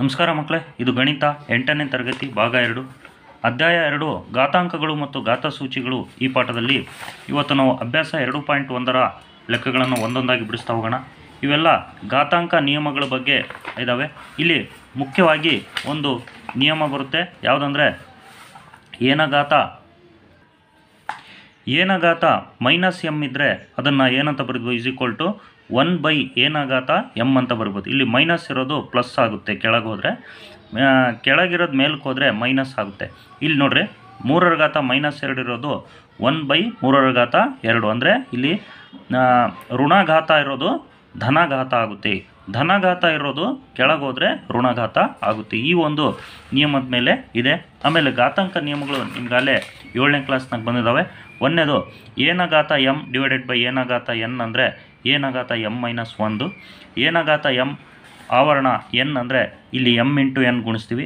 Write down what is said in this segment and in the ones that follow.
ನಮಸ್ಕಾರ ಮಕ್ಕಳೇ ಇದು ಗಣಿತ ಎಂಟನೇ ತರಗತಿ ಭಾಗ ಎರಡು ಅಧ್ಯಾಯ ಎರಡು ಘಾತಾಂಕಗಳು ಮತ್ತು ಘಾತಸೂಚಿಗಳು ಈ ಪಾಠದಲ್ಲಿ ಇವತ್ತು ನಾವು ಅಭ್ಯಾಸ ಎರಡು ಪಾಯಿಂಟ್ ಒಂದರ ಲೆಕ್ಕಗಳನ್ನು ಒಂದೊಂದಾಗಿ ಬಿಡಿಸ್ತಾ ಹೋಗೋಣ ಇವೆಲ್ಲ ಘಾತಾಂಕ ನಿಯಮಗಳ ಬಗ್ಗೆ ಇದ್ದಾವೆ ಇಲ್ಲಿ ಮುಖ್ಯವಾಗಿ ಒಂದು ನಿಯಮ ಬರುತ್ತೆ ಯಾವುದಂದರೆ ಏನ ಏನಘಾತ ಮೈನಸ್ ಎಮ್ ಇದ್ದರೆ ಅದನ್ನು ಏನಂತ ಬರೆದು is equal to one by ಏನಾಗಾತ ಎಮ್ ಅಂತ ಬರ್ಬೋದು ಇಲ್ಲಿ ಮೈನಸ್ ಇರೋದು ಪ್ಲಸ್ ಆಗುತ್ತೆ ಕೆಳಗೆ ಹೋದರೆ ಕೆಳಗಿರೋದು ಮೇಲಕ್ಕೆ ಹೋದರೆ ಮೈನಸ್ ಆಗುತ್ತೆ ಇಲ್ಲಿ ನೋಡ್ರಿ ಮೂರರಘಾತ ಮೈನಸ್ ಎರಡು ಇರೋದು ಒನ್ ಬೈ ಘಾತ ಎರಡು ಅಂದರೆ ಇಲ್ಲಿ ಋಣಘಾತ ಇರೋದು ಧನಘಾತ ಆಗುತ್ತೆ ಧನಘಾತ ಇರೋದು ಕೆಳಗೆ ಹೋದರೆ ಋಣಘಾತ ಆಗುತ್ತೆ ಈ ಒಂದು ನಿಯಮದ ಮೇಲೆ ಇದೆ ಆಮೇಲೆ ಘಾತಾಂಕ ನಿಯಮಗಳು ನಿಮ್ಗಾಲೇ ಏಳನೇ ಕ್ಲಾಸ್ನಾಗ ಬಂದಿದ್ದಾವೆ ಒಂದೇದು ಏನಘಾತ ಎಮ್ ಡಿವೈಡೆಡ್ ಬೈ ಏನಘಾತ ಎನ್ ಅಂದರೆ ಏನಾಗಾತ ಎಮ್ ಮೈನಸ್ ಒಂದು ಏನಾಗಾತ ಎಮ್ ಆವರಣ ಎನ್ ಅಂದರೆ ಇಲ್ಲಿ ಎಮ್ ಇಂಟು ಎನ್ ಗುಣಿಸ್ತೀವಿ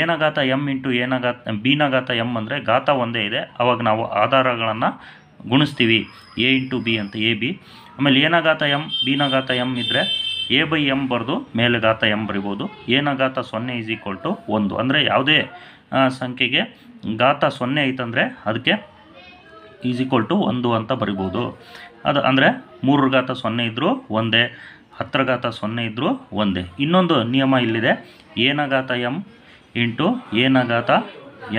ಏನಾಗಾತ ಎಮ್ ಇಂಟು ಏನಾಗಾತ ಬಿನಾಗಾತ ಎಮ್ ಅಂದರೆ ಗಾತ ಒಂದೇ ಇದೆ ಅವಾಗ ನಾವು ಆಧಾರಗಳನ್ನು ಗುಣಿಸ್ತೀವಿ ಎ ಇಂಟು ಬಿ ಅಂತ ಎ ಬಿ ಆಮೇಲೆ ಏನಾಗಾತ ಎಮ್ ಬಿನಾಗಾತ ಎಮ್ ಇದ್ದರೆ ಎ ಬೈ ಎಮ್ ಬರೆದು ಮೇಲೆ ಗಾತ ಎಮ್ ಬರಿಬೋದು ಏನಾಗಾತ ಸೊನ್ನೆ ಈಸ್ ಈಕ್ವಲ್ ಟು ಒಂದು ಅಂದರೆ ಯಾವುದೇ ಸಂಖ್ಯೆಗೆ ಗಾತ ಸೊನ್ನೆ ಐತಂದರೆ ಅದಕ್ಕೆ ಈಸ್ ಈಕ್ವಲ್ ಟು ಒಂದು ಅಂತ ಬರಿಬೋದು ಅದು ಅಂದರೆ ಮೂರರ ಘಾತ ಸೊನ್ನೆ ಇದ್ದರೂ ಒಂದೇ ಹತ್ತರ ಘಾತ ಸೊನ್ನೆ ಇದ್ದರೂ ಒಂದೇ ಇನ್ನೊಂದು ನಿಯಮ ಇಲ್ಲಿದೆ ಏನ ಘಾತ ಎಮ್ ಇಂಟು ಏನ ಘಾತ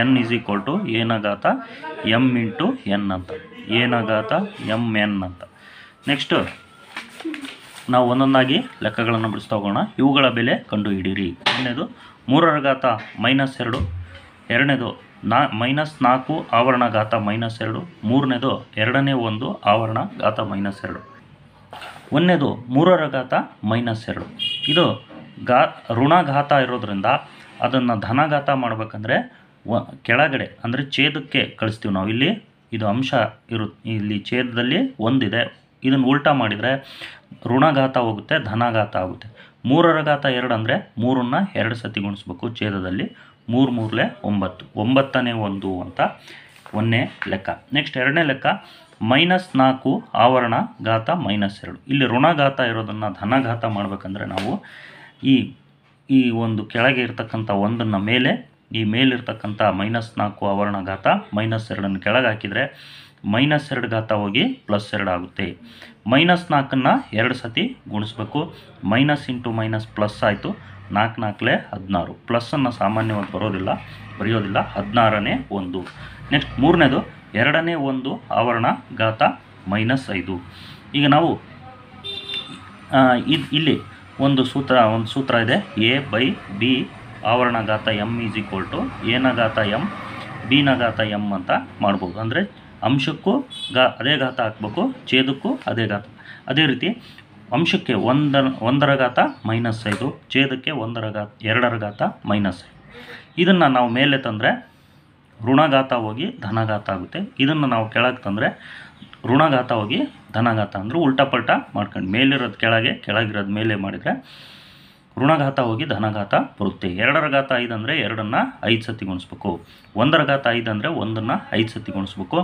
ಎನ್ ಇಸ್ ಈಕ್ವಲ್ ಟು ಏನ ಘಾತ ಎಮ್ ಇಂಟು ಎನ್ ಅಂತ ಏನ ಘಾತ ಎಮ್ ಎನ್ ಅಂತ ನೆಕ್ಸ್ಟು ನಾವು ಒಂದೊಂದಾಗಿ ಲೆಕ್ಕಗಳನ್ನು ಬಿಡಿಸ್ತಾ ಹೋಗೋಣ ಇವುಗಳ ಬೆಲೆ ಕಂಡುಹಿಡೀರಿ ಎರಡನೇದು ಮೂರರ ಘಾತ ಮೈನಸ್ ಎರಡು ಎರಡನೇದು ನಾ ಮೈನಸ್ ನಾಲ್ಕು ಆವರಣ ಘಾತ ಮೈನಸ್ ಎರಡು ಮೂರನೇದು ಎರಡನೇ ಒಂದು ಆವರಣ ಘಾತ ಮೈನಸ್ ಎರಡು ಒಂದನೇದು ಮೂರರ ಘಾತ ಮೈನಸ್ ಎರಡು ಇದು ಘಾ ಋಣಘಾತ ಇರೋದ್ರಿಂದ ಅದನ್ನು ಧನಘಾತ ಮಾಡಬೇಕಂದ್ರೆ ವ ಕೆಳಗಡೆ ಅಂದರೆ ಛೇದಕ್ಕೆ ಕಳಿಸ್ತೀವಿ ನಾವು ಇಲ್ಲಿ ಇದು ಅಂಶ ಇರು ಇಲ್ಲಿ ಛೇದದಲ್ಲಿ ಒಂದಿದೆ ಇದನ್ನು ಉಲ್ಟಾ ಮಾಡಿದರೆ ಋಣಘಾತ ಹೋಗುತ್ತೆ ಧನಘಾತ ಆಗುತ್ತೆ ಮೂರರ ಘಾತ ಎರಡು ಅಂದರೆ ಮೂರನ್ನ ಎರಡು ಸತಿ ಗುಣಿಸ್ಬೇಕು ಛೇದದಲ್ಲಿ ಮೂರು ಮೂರಲೆ ಒಂಬತ್ತು ಒಂಬತ್ತನೇ ಒಂದು ಅಂತ ಒಂದನೇ ಲೆಕ್ಕ ನೆಕ್ಸ್ಟ್ ಎರಡನೇ ಲೆಕ್ಕ ಮೈನಸ್ ನಾಲ್ಕು ಆವರಣ ಘಾತ ಮೈನಸ್ ಎರಡು ಇಲ್ಲಿ ಋಣಘಾತ ಇರೋದನ್ನು ಧನಘಾತ ಮಾಡಬೇಕಂದ್ರೆ ನಾವು ಈ ಈ ಒಂದು ಕೆಳಗೆ ಇರ್ತಕ್ಕಂಥ ಒಂದನ್ನು ಮೇಲೆ ಈ ಮೇಲಿರ್ತಕ್ಕಂಥ ಮೈನಸ್ ನಾಲ್ಕು ಆವರಣ ಘಾತ ಮೈನಸ್ ಎರಡನ್ನು ಕೆಳಗೆ ಹಾಕಿದರೆ ಮೈನಸ್ ಎರಡು ಘಾತ ಹೋಗಿ ಪ್ಲಸ್ ಎರಡು ಆಗುತ್ತೆ ಮೈನಸ್ ನಾಲ್ಕನ್ನು ಎರಡು ಸತಿ ಗುಣಿಸ್ಬೇಕು ಮೈನಸ್ ಇಂಟು ಮೈನಸ್ ಪ್ಲಸ್ ಆಯಿತು ನಾಲ್ಕು ನಾಲ್ಕಲೇ ಹದಿನಾರು ಪ್ಲಸ್ಸನ್ನು ಸಾಮಾನ್ಯವಾಗಿ ಬರೋದಿಲ್ಲ ಬರೆಯೋದಿಲ್ಲ ಹದಿನಾರನೇ ಒಂದು ನೆಕ್ಸ್ಟ್ ಮೂರನೇದು ಎರಡನೇ ಒಂದು ಆವರಣ ಘಾತ ಮೈನಸ್ ಐದು ಈಗ ನಾವು ಇದು ಇಲ್ಲಿ ಒಂದು ಸೂತ್ರ ಒಂದು ಸೂತ್ರ ಇದೆ ಎ ಬೈ ಬಿ ಆವರಣ ಘಾತ ಎಮ್ ಈಸ್ ಈಕ್ವಲ್ ಟು ಎನ ಘಾತ ಎಮ್ ಬಿನ ಘಾತ ಎಮ್ ಅಂತ ಮಾಡ್ಬೋದು ಅಂದರೆ ಅಂಶಕ್ಕೂ ಗಾ ಅದೇ ಘಾತ ಹಾಕ್ಬೇಕು ಛೇದಕ್ಕೂ ಅದೇ ಘಾತ ಅದೇ ರೀತಿ ಅಂಶಕ್ಕೆ ಒಂದರ ಒಂದರ ಘಾತ ಮೈನಸ್ ಐದು ಛೇದಕ್ಕೆ ಒಂದರ ಘಾ ಎರಡರ ಘಾತ ಮೈನಸ್ ಐದು ಇದನ್ನು ನಾವು ಮೇಲೆ ತಂದರೆ ಋಣಘಾತ ಹೋಗಿ ಧನಘಾತ ಆಗುತ್ತೆ ಇದನ್ನು ನಾವು ಕೆಳಗೆ ತಂದರೆ ಋಣಘಾತ ಹೋಗಿ ಧನಘಾತ ಅಂದರೆ ಉಲ್ಟಾ ಪಲ್ಟಾ ಮಾಡ್ಕೊಂಡು ಮೇಲಿರೋದು ಕೆಳಗೆ ಕೆಳಗಿರೋದು ಮೇಲೆ ಮಾಡಿದರೆ ಋಣಘಾತ ಹೋಗಿ ಧನಘಾತ ಬರುತ್ತೆ ಎರಡರ ಘಾತ ಐದು ಅಂದರೆ ಎರಡನ್ನು ಐದು ಸತಿ ಗುಣಿಸ್ಬೇಕು ಒಂದರ ಘಾತ ಐದು ಅಂದರೆ ಒಂದನ್ನು ಐದು ಸತಿ ಗುಣಿಸ್ಬೇಕು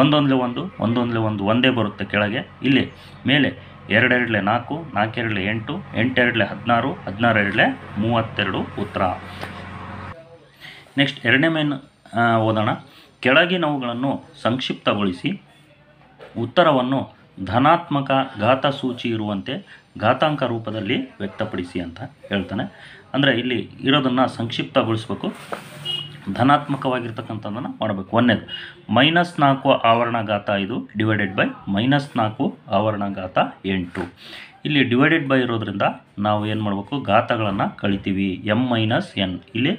ಒಂದೊಂದಲೇ ಒಂದು ಒಂದೊಂದಲೇ ಒಂದು ಒಂದೇ ಬರುತ್ತೆ ಕೆಳಗೆ ಇಲ್ಲಿ ಮೇಲೆ ಎರಡೆರಡಲೆ ನಾಲ್ಕು ನಾಲ್ಕೆರಡಲೆ ಎಂಟು ಎಂಟೆರಡಲೆ ಹದಿನಾರು ಹದಿನಾರೆರಡಲೆ ಮೂವತ್ತೆರಡು ಉತ್ತರ ನೆಕ್ಸ್ಟ್ ಎರಡನೇ ಮೇನ್ ಓದೋಣ ಕೆಳಗಿನವುಗಳನ್ನು ಸಂಕ್ಷಿಪ್ತಗೊಳಿಸಿ ಉತ್ತರವನ್ನು ಧನಾತ್ಮಕ ಘಾತ ಸೂಚಿ ಇರುವಂತೆ ಘಾತಾಂಕ ರೂಪದಲ್ಲಿ ವ್ಯಕ್ತಪಡಿಸಿ ಅಂತ ಹೇಳ್ತಾನೆ ಅಂದರೆ ಇಲ್ಲಿ ಇರೋದನ್ನು ಸಂಕ್ಷಿಪ್ತಗೊಳಿಸ್ಬೇಕು ಧನಾತ್ಮಕವಾಗಿರ್ತಕ್ಕಂಥದ್ದನ್ನು ಮಾಡಬೇಕು ಒಂದೇದು ಮೈನಸ್ ನಾಲ್ಕು ಆವರಣ ಘಾತ ಇದು ಡಿವೈಡೆಡ್ ಬೈ ಮೈನಸ್ ನಾಲ್ಕು ಆವರಣ ಘಾತ ಎಂಟು ಇಲ್ಲಿ ಡಿವೈಡೆಡ್ ಬೈ ಇರೋದ್ರಿಂದ ನಾವು ಏನು ಮಾಡಬೇಕು ಘಾತಗಳನ್ನು ಕಳಿತೀವಿ ಎಮ್ ಮೈನಸ್ ಎನ್ ಇಲ್ಲಿ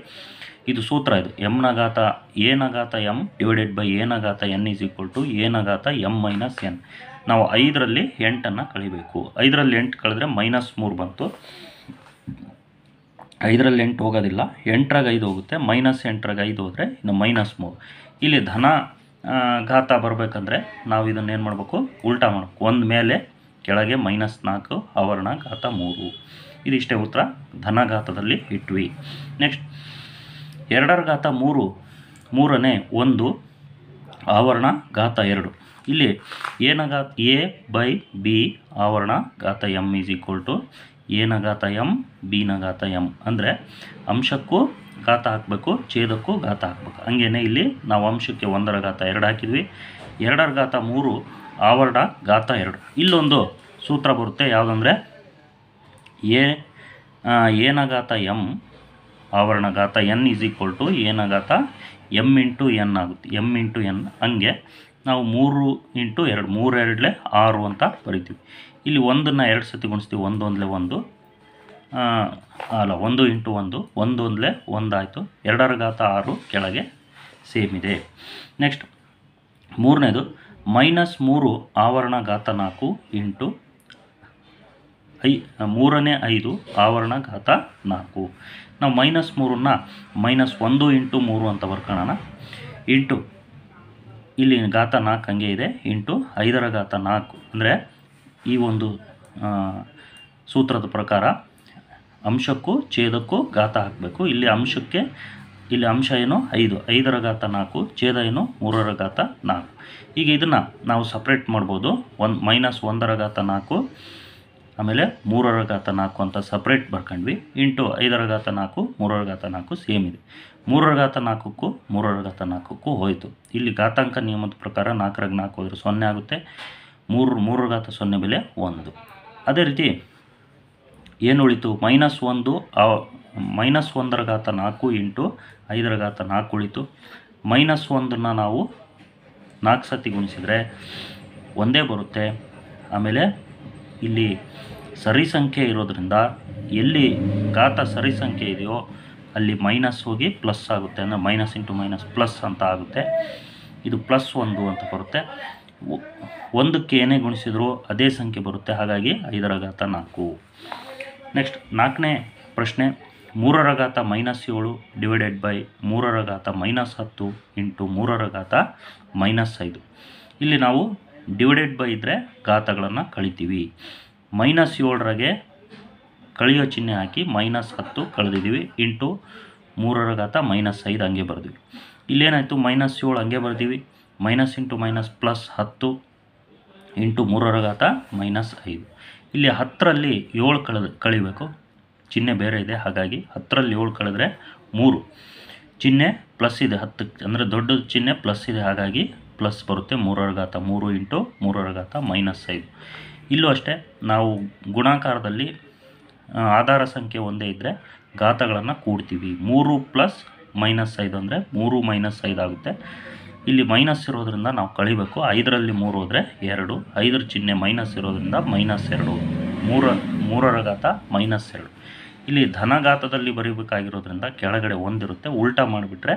ಇದು ಸೂತ್ರ ಇದು ಎಮ್ನ ಘಾತ ಏನ ಘಾತ ಎಮ್ ಡಿವೈಡೆಡ್ ಬೈ ಏನ ಘಾತ ಎನ್ ಈಸ್ ಈಕ್ವಲ್ ಟು ಏನ ಘಾತ ಎಮ್ ಮೈನಸ್ ಎನ್ ನಾವು ಐದರಲ್ಲಿ ಎಂಟನ್ನು ಕಳಿಬೇಕು ಐದರಲ್ಲಿ ಎಂಟು ಕಳೆದ್ರೆ ಮೈನಸ್ ಮೂರು ಬಂತು ಐದರಲ್ಲಿ ಎಂಟು ಹೋಗೋದಿಲ್ಲ ಎಂಟ್ರಾಗ ಐದು ಹೋಗುತ್ತೆ ಮೈನಸ್ ಎಂಟ್ರಾಗ ಐದು ಹೋದರೆ ಇನ್ನು ಮೈನಸ್ ಮೂರು ಇಲ್ಲಿ ಧನ ಘಾತ ಬರಬೇಕಂದ್ರೆ ನಾವು ಇದನ್ನು ಏನು ಮಾಡಬೇಕು ಉಲ್ಟಾ ಮಾಡಬೇಕು ಒಂದು ಮೇಲೆ ಕೆಳಗೆ ಮೈನಸ್ ನಾಲ್ಕು ಆವರಣ ಘಾತ ಮೂರು ಇದಿಷ್ಟೇ ಉತ್ತರ ಧನಘಾತದಲ್ಲಿ ಇಟ್ವಿ ನೆಕ್ಸ್ಟ್ ಎರಡರ ಘಾತ ಮೂರು ಮೂರನೇ ಒಂದು ಆವರಣ ಘಾತ ಎರಡು ಇಲ್ಲಿ ಏನಗ ಎ ಬೈ ಬಿ ಆವರಣ ಘಾತ ಎಮ್ ಈಸ್ ಈಕ್ವಲ್ ಟು ಎನ ಘಾತ ಎಮ್ ಬಿನ ಘಾತ ಎಮ್ ಅಂದರೆ ಅಂಶಕ್ಕೂ ಗಾತ ಹಾಕಬೇಕು ಛೇದಕ್ಕೂ ಗಾತ ಹಾಕಬೇಕು ಹಂಗೇನೆ ಇಲ್ಲಿ ನಾವು ಅಂಶಕ್ಕೆ ಒಂದರ ಘಾತ ಎರಡು ಹಾಕಿದ್ವಿ ಎರಡರ ಘಾತ ಮೂರು ಆವರಣ ಗಾತ ಎರಡು ಇಲ್ಲೊಂದು ಸೂತ್ರ ಬರುತ್ತೆ ಯಾವುದಂದರೆ ಎ ಏನ ಘಾತ ಎಮ್ ಆವರಣ ಘಾತ ಎನ್ ಈಸ್ ಈಕ್ವಲ್ ಟು ಎನ ಘಾತ ಎಮ್ ಇಂಟು ಎನ್ ಆಗುತ್ತೆ ಎಮ್ ಇಂಟು ಎನ್ ಹಂಗೆ ನಾವು ಮೂರು ಇಂಟು ಎರಡು ಮೂರು ಮೂರೆರಡಲೆ ಆರು ಅಂತ ಬರಿತೀವಿ ಇಲ್ಲಿ ಒಂದನ್ನು ಎರಡು ಸತಿ ಗುಣಿಸ್ತೀವಿ ಒಂದೊಂದಲೇ ಒಂದು ಅಲ್ಲ ಒಂದು ಇಂಟು ಒಂದು ಒಂದೊಂದಲೇ ಒಂದಾಯಿತು ಎರಡರ ಘಾತ ಆರು ಕೆಳಗೆ ಸೇಮ್ ಇದೆ ನೆಕ್ಸ್ಟ್ ಮೂರನೇದು ಮೈನಸ್ ಮೂರು ಆವರಣ ಘಾತ ನಾಲ್ಕು ಇಂಟು ಐ ಮೂರನೇ ಐದು ಆವರಣ ಘಾತ ನಾಲ್ಕು ನಾವು ಮೈನಸ್ ಮೂರನ್ನ ಮೈನಸ್ ಒಂದು ಇಂಟು ಮೂರು ಅಂತ ಬರ್ಕೊಳ್ಳೋಣ ಇಂಟು ಇಲ್ಲಿ ಘಾತ ನಾಲ್ಕು ಹಂಗೆ ಇದೆ ಇಂಟು ಐದರ ಘಾತ ನಾಲ್ಕು ಅಂದರೆ ಈ ಒಂದು ಸೂತ್ರದ ಪ್ರಕಾರ ಅಂಶಕ್ಕೂ ಛೇದಕ್ಕೂ ಘಾತ ಹಾಕಬೇಕು ಇಲ್ಲಿ ಅಂಶಕ್ಕೆ ಇಲ್ಲಿ ಅಂಶ ಏನು ಐದು ಐದರ ಘಾತ ನಾಲ್ಕು ಛೇದ ಏನು ಮೂರರ ಘಾತ ನಾಲ್ಕು ಈಗ ಇದನ್ನು ನಾವು ಸಪ್ರೇಟ್ ಮಾಡ್ಬೋದು ಒಂದು ಮೈನಸ್ ಒಂದರ ಘಾತ ನಾಲ್ಕು ಆಮೇಲೆ ಮೂರರ ಘಾತ ನಾಲ್ಕು ಅಂತ ಸಪ್ರೇಟ್ ಬರ್ಕೊಂಡ್ವಿ ಇಂಟು ಐದರ ಘಾತ ನಾಲ್ಕು ಮೂರರ ಘಾತ ನಾಲ್ಕು ಸೇಮ್ ಇದೆ ಮೂರರ ಘಾತ ನಾಲ್ಕಕ್ಕೂ ಮೂರರ ಘಾತ ನಾಲ್ಕಕ್ಕೂ ಹೋಯಿತು ಇಲ್ಲಿ ಘಾತಾಂಕ ನಿಯಮದ ಪ್ರಕಾರ ನಾಲ್ಕರಾಗ ನಾಲ್ಕು ಹೋದರೆ ಸೊನ್ನೆ ಆಗುತ್ತೆ ಮೂರು ಮೂರರ ಘಾತ ಸೊನ್ನೆ ಬೆಲೆ ಒಂದು ಅದೇ ರೀತಿ ಏನು ಉಳಿತು ಮೈನಸ್ ಒಂದು ಮೈನಸ್ ಒಂದರ ಘಾತ ನಾಲ್ಕು ಇಂಟು ಐದರ ಘಾತ ನಾಲ್ಕು ಉಳಿತು ಮೈನಸ್ ಒಂದನ್ನು ನಾವು ನಾಲ್ಕು ಸತಿ ಗುಣಿಸಿದರೆ ಒಂದೇ ಬರುತ್ತೆ ಆಮೇಲೆ ಇಲ್ಲಿ ಸರಿ ಸಂಖ್ಯೆ ಇರೋದರಿಂದ ಎಲ್ಲಿ ಘಾತ ಸರಿ ಸಂಖ್ಯೆ ಇದೆಯೋ ಅಲ್ಲಿ ಮೈನಸ್ ಹೋಗಿ ಪ್ಲಸ್ ಆಗುತ್ತೆ ಅಂದರೆ ಮೈನಸ್ ಇಂಟು ಮೈನಸ್ ಪ್ಲಸ್ ಅಂತ ಆಗುತ್ತೆ ಇದು ಪ್ಲಸ್ ಒಂದು ಅಂತ ಬರುತ್ತೆ ಒಂದಕ್ಕೆ ಏನೇ ಗುಣಿಸಿದರೂ ಅದೇ ಸಂಖ್ಯೆ ಬರುತ್ತೆ ಹಾಗಾಗಿ ಐದರ ಘಾತ ನಾಲ್ಕು ನೆಕ್ಸ್ಟ್ ನಾಲ್ಕನೇ ಪ್ರಶ್ನೆ ಮೂರರ ಘಾತ ಮೈನಸ್ ಏಳು ಡಿವೈಡೆಡ್ ಬೈ ಮೂರರ ಘಾತ ಮೈನಸ್ ಹತ್ತು ಇಂಟು ಮೂರರ ಘಾತ ಮೈನಸ್ ಐದು ಇಲ್ಲಿ ನಾವು ಡಿವೈಡೆಡ್ ಬೈ ಇದ್ದರೆ ಘಾತಗಳನ್ನು ಕಳಿತೀವಿ ಮೈನಸ್ ಏಳರಾಗೆ ಕಳೆಯೋ ಚಿಹ್ನೆ ಹಾಕಿ ಮೈನಸ್ ಹತ್ತು ಕಳೆದಿದ್ದೀವಿ ಇಂಟು ಮೂರರ ಘಾತ ಮೈನಸ್ ಐದು ಹಂಗೆ ಬರೆದಿವಿ ಇಲ್ಲೇನಾಯಿತು ಮೈನಸ್ ಏಳು ಹಂಗೆ ಬರ್ದೀವಿ ಮೈನಸ್ ಇಂಟು ಮೈನಸ್ ಪ್ಲಸ್ ಹತ್ತು ಇಂಟು ಮೂರರ ಘಾತ ಮೈನಸ್ ಐದು ಇಲ್ಲಿ ಹತ್ತರಲ್ಲಿ ಏಳು ಕಳೆದ ಕಳಿಬೇಕು ಚಿಹ್ನೆ ಬೇರೆ ಇದೆ ಹಾಗಾಗಿ ಹತ್ತರಲ್ಲಿ ಏಳು ಕಳೆದ್ರೆ ಮೂರು ಚಿಹ್ನೆ ಪ್ಲಸ್ ಇದೆ ಹತ್ತು ಅಂದರೆ ದೊಡ್ಡ ಚಿಹ್ನೆ ಪ್ಲಸ್ ಇದೆ ಹಾಗಾಗಿ ಪ್ಲಸ್ ಬರುತ್ತೆ ಮೂರರ ಘಾತ ಮೂರು ಇಂಟು ಮೂರರ ಘಾತ ಮೈನಸ್ ಐದು ಇಲ್ಲೂ ಅಷ್ಟೇ ನಾವು ಗುಣಾಕಾರದಲ್ಲಿ ಆಧಾರ ಸಂಖ್ಯೆ ಒಂದೇ ಇದ್ದರೆ ಘಾತಗಳನ್ನು ಕೂಡ್ತೀವಿ ಮೂರು ಪ್ಲಸ್ ಮೈನಸ್ ಐದು ಅಂದರೆ ಮೂರು ಮೈನಸ್ ಐದು ಆಗುತ್ತೆ ಇಲ್ಲಿ ಮೈನಸ್ ಇರೋದ್ರಿಂದ ನಾವು ಕಳಿಬೇಕು ಐದರಲ್ಲಿ ಮೂರು ಹೋದರೆ ಎರಡು ಐದರ ಚಿಹ್ನೆ ಮೈನಸ್ ಇರೋದ್ರಿಂದ ಮೈನಸ್ ಎರಡು ಮೂರ ಮೂರರ ಘಾತ ಮೈನಸ್ ಎರಡು ಇಲ್ಲಿ ಧನಘಾತದಲ್ಲಿ ಬರೀಬೇಕಾಗಿರೋದ್ರಿಂದ ಕೆಳಗಡೆ ಒಂದಿರುತ್ತೆ ಉಲ್ಟ ಮಾಡಿಬಿಟ್ರೆ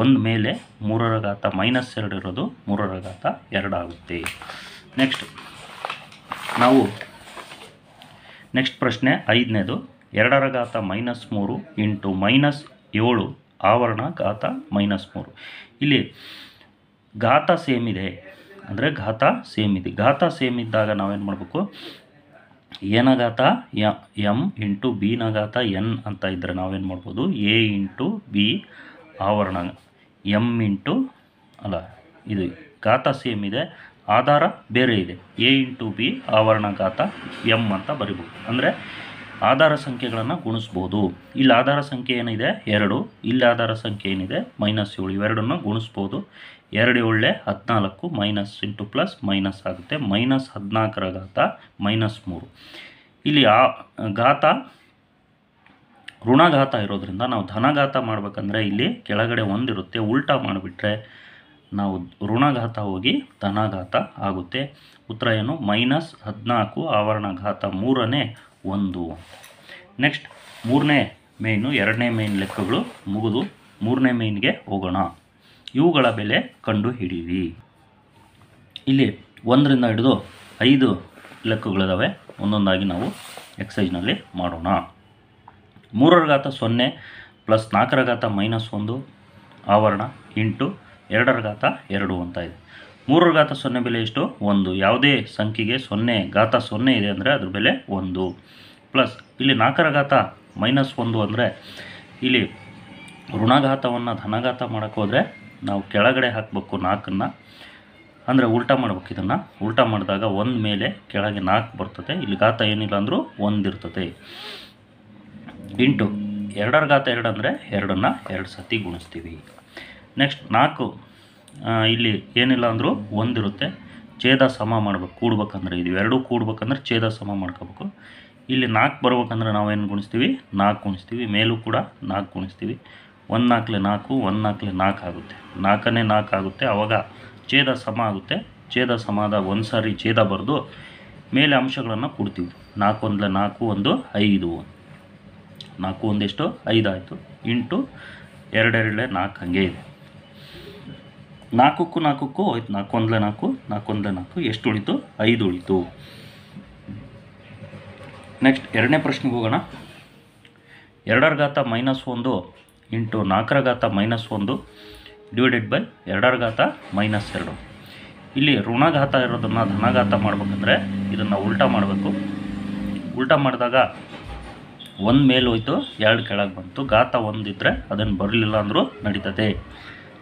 ಒಂದು ಮೇಲೆ ಮೂರರ ಘಾತ ಮೈನಸ್ ಎರಡು ಇರೋದು ಮೂರರ ಘಾತ ಎರಡಾಗುತ್ತೆ ನೆಕ್ಸ್ಟ್ ನಾವು ನೆಕ್ಸ್ಟ್ ಪ್ರಶ್ನೆ ಐದನೇದು ಎರಡರ ಘಾತ ಮೈನಸ್ ಮೂರು ಇಂಟು ಮೈನಸ್ ಏಳು ಆವರಣ ಘಾತ ಮೈನಸ್ ಮೂರು ಇಲ್ಲಿ ಘಾತ ಸೇಮ್ ಇದೆ ಅಂದರೆ ಘಾತ ಸೇಮ್ ಇದೆ ಘಾತ ಸೇಮ್ ಇದ್ದಾಗ ನಾವೇನು ಮಾಡಬೇಕು ಏನ ಘಾತ ಎಮ್ ಇಂಟು ಬಿನ ಘಾತ ಎನ್ ಅಂತ ಇದ್ದರೆ ನಾವೇನು ಮಾಡ್ಬೋದು ಎ ಇಂಟು ಬಿ ಆವರಣ ಎಮ್ ಇಂಟು ಅಲ್ಲ ಇದು ಘಾತ ಸೇಮ್ ಇದೆ ಆಧಾರ ಬೇರೆ ಇದೆ ಎ ಇಂಟು ಬಿ ಆವರಣಘಾತ ಎಮ್ ಅಂತ ಬರಿಬೋದು ಅಂದರೆ ಆಧಾರ ಸಂಖ್ಯೆಗಳನ್ನು ಗುಣಿಸ್ಬೋದು ಇಲ್ಲಿ ಆಧಾರ ಸಂಖ್ಯೆ ಏನಿದೆ ಎರಡು ಇಲ್ಲಿ ಆಧಾರ ಸಂಖ್ಯೆ ಏನಿದೆ ಮೈನಸ್ ಏಳು ಇವೆರಡನ್ನು ಗುಣಿಸ್ಬೋದು ಎರಡು ಒಳ್ಳೆ ಹದಿನಾಲ್ಕು ಮೈನಸ್ ಇಂಟು ಪ್ಲಸ್ ಮೈನಸ್ ಆಗುತ್ತೆ ಮೈನಸ್ ಹದಿನಾಲ್ಕರ ಘಾತ ಮೈನಸ್ ಮೂರು ಇಲ್ಲಿ ಆ ಘಾತ ಋಣಘಾತ ಇರೋದ್ರಿಂದ ನಾವು ಧನಘಾತ ಮಾಡಬೇಕಂದ್ರೆ ಇಲ್ಲಿ ಕೆಳಗಡೆ ಒಂದಿರುತ್ತೆ ಉಲ್ಟಾ ಮಾಡಿಬಿಟ್ರೆ ನಾವು ಋಣಘಾತ ಹೋಗಿ ಧನಘಾತ ಆಗುತ್ತೆ ಉತ್ತರ ಏನು ಮೈನಸ್ ಹದಿನಾಲ್ಕು ಆವರಣಘಾತ ಮೂರನೇ ಒಂದು ನೆಕ್ಸ್ಟ್ ಮೂರನೇ ಮೇಯ್ನು ಎರಡನೇ ಮೇನ್ ಲೆಕ್ಕಗಳು ಮುಗಿದು ಮೂರನೇ ಮೇಯ್ನ್ಗೆ ಹೋಗೋಣ ಇವುಗಳ ಬೆಲೆ ಕಂಡು ಇಲ್ಲಿ ಒಂದರಿಂದ ಹಿಡಿದು ಐದು ಲೆಕ್ಕಗಳಿದ್ದಾವೆ ಒಂದೊಂದಾಗಿ ನಾವು ಎಕ್ಸೈಜ್ನಲ್ಲಿ ಮಾಡೋಣ ಮೂರರ ಘಾತ ಸೊನ್ನೆ ಪ್ಲಸ್ ನಾಲ್ಕರ ಘಾತ ಮೈನಸ್ ಒಂದು ಆವರಣ ಇಂಟು ಎರಡರ ಘಾತ ಎರಡು ಅಂತ ಇದೆ ಮೂರರ ಘಾತ ಸೊನ್ನೆ ಬೆಲೆ ಎಷ್ಟು ಒಂದು ಯಾವುದೇ ಸಂಖ್ಯೆಗೆ ಸೊನ್ನೆ ಘಾತ ಸೊನ್ನೆ ಇದೆ ಅಂದರೆ ಅದ್ರ ಬೆಲೆ ಒಂದು ಪ್ಲಸ್ ಇಲ್ಲಿ ನಾಲ್ಕರ ಘಾತ ಮೈನಸ್ ಒಂದು ಅಂದರೆ ಇಲ್ಲಿ ಋಣಘಾತವನ್ನು ಧನಘಾತ ಮಾಡೋಕ್ಕೋದ್ರೆ ನಾವು ಕೆಳಗಡೆ ಹಾಕಬೇಕು ನಾಲ್ಕನ್ನು ಅಂದರೆ ಉಲ್ಟಾ ಮಾಡ್ಬೇಕು ಇದನ್ನು ಉಲ್ಟಾ ಮಾಡಿದಾಗ ಒಂದು ಮೇಲೆ ಕೆಳಗೆ ನಾಲ್ಕು ಬರ್ತದೆ ಇಲ್ಲಿ ಘಾತ ಏನಿಲ್ಲ ಅಂದರೂ ಒಂದು ಇರ್ತದೆ ಇಂಟು ಎರಡರ ಘಾತ ಎರಡು ಅಂದರೆ ಎರಡನ್ನು ಎರಡು ಸತಿ ಗುಣಿಸ್ತೀವಿ ನೆಕ್ಸ್ಟ್ ನಾಲ್ಕು ಇಲ್ಲಿ ಏನಿಲ್ಲ ಅಂದರೂ ಒಂದಿರುತ್ತೆ ಛೇದ ಸಮ ಮಾಡ್ಬೇಕು ಕೂಡ್ಬೇಕಂದ್ರೆ ಇದು ಎರಡೂ ಕೂಡ್ಬೇಕಂದ್ರೆ ಛೇದ ಸಮ ಮಾಡ್ಕೋಬೇಕು ಇಲ್ಲಿ ನಾಲ್ಕು ಬರ್ಬೇಕಂದ್ರೆ ನಾವೇನು ಗುಣಿಸ್ತೀವಿ ನಾಲ್ಕು ಗುಣಿಸ್ತೀವಿ ಮೇಲೂ ಕೂಡ ನಾಲ್ಕು ಗುಣಿಸ್ತೀವಿ ಒಂದು ನಾಲ್ಕಲೆ ನಾಲ್ಕು ಒಂದು ನಾಲ್ಕಲೆ ನಾಲ್ಕು ಆಗುತ್ತೆ ನಾಲ್ಕನೇ ನಾಲ್ಕು ಆಗುತ್ತೆ ಆವಾಗ ಛೇದ ಸಮ ಆಗುತ್ತೆ ಛೇದ ಸಮಾದ ಒಂದು ಸಾರಿ ಛೇದ ಬರೆದು ಮೇಲೆ ಅಂಶಗಳನ್ನು ಕೊಡ್ತೀವಿ ನಾಲ್ಕು ಒಂದಲೆ ನಾಲ್ಕು ಒಂದು ಐದು ನಾಲ್ಕು ಒಂದೆಷ್ಟು ಐದಾಯಿತು ಇಂಟು ಎರಡೆರಡಲೆ ನಾಲ್ಕು ಹಂಗೆ ಇದೆ ನಾಲ್ಕಕ್ಕೂ ನಾಲ್ಕಕ್ಕೂ ಹೋಯ್ತು ನಾಲ್ಕು ಒಂದ್ಲೆ ನಾಲ್ಕು ನಾಲ್ಕು ಒಂದ್ಲೆ ನಾಲ್ಕು ಎಷ್ಟು ಉಳಿತು ಐದು ಉಳಿತು ನೆಕ್ಸ್ಟ್ ಎರಡನೇ ಪ್ರಶ್ನೆಗೆ ಹೋಗೋಣ ಎರಡರ ಘಾತ ಮೈನಸ್ ಒಂದು ಇಂಟು ನಾಲ್ಕರ ಘಾತ ಮೈನಸ್ ಒಂದು ಡಿವೈಡೆಡ್ ಬೈ ಎರಡರ ಘಾತ ಮೈನಸ್ ಎರಡು ಇಲ್ಲಿ ಋಣಘಾತ ಇರೋದನ್ನು ಧನಘಾತ ಮಾಡಬೇಕಂದ್ರೆ ಇದನ್ನು ಉಲ್ಟ ಮಾಡಬೇಕು ಉಲ್ಟ ಮಾಡಿದಾಗ ಒಂದು ಮೇಲೆ ಹೋಯ್ತು ಎರಡು ಕೆಳಗೆ ಬಂತು ಘಾತ ಒಂದಿದ್ದರೆ ಅದನ್ನು ಬರಲಿಲ್ಲ ಅಂದರೂ ನಡೀತದೆ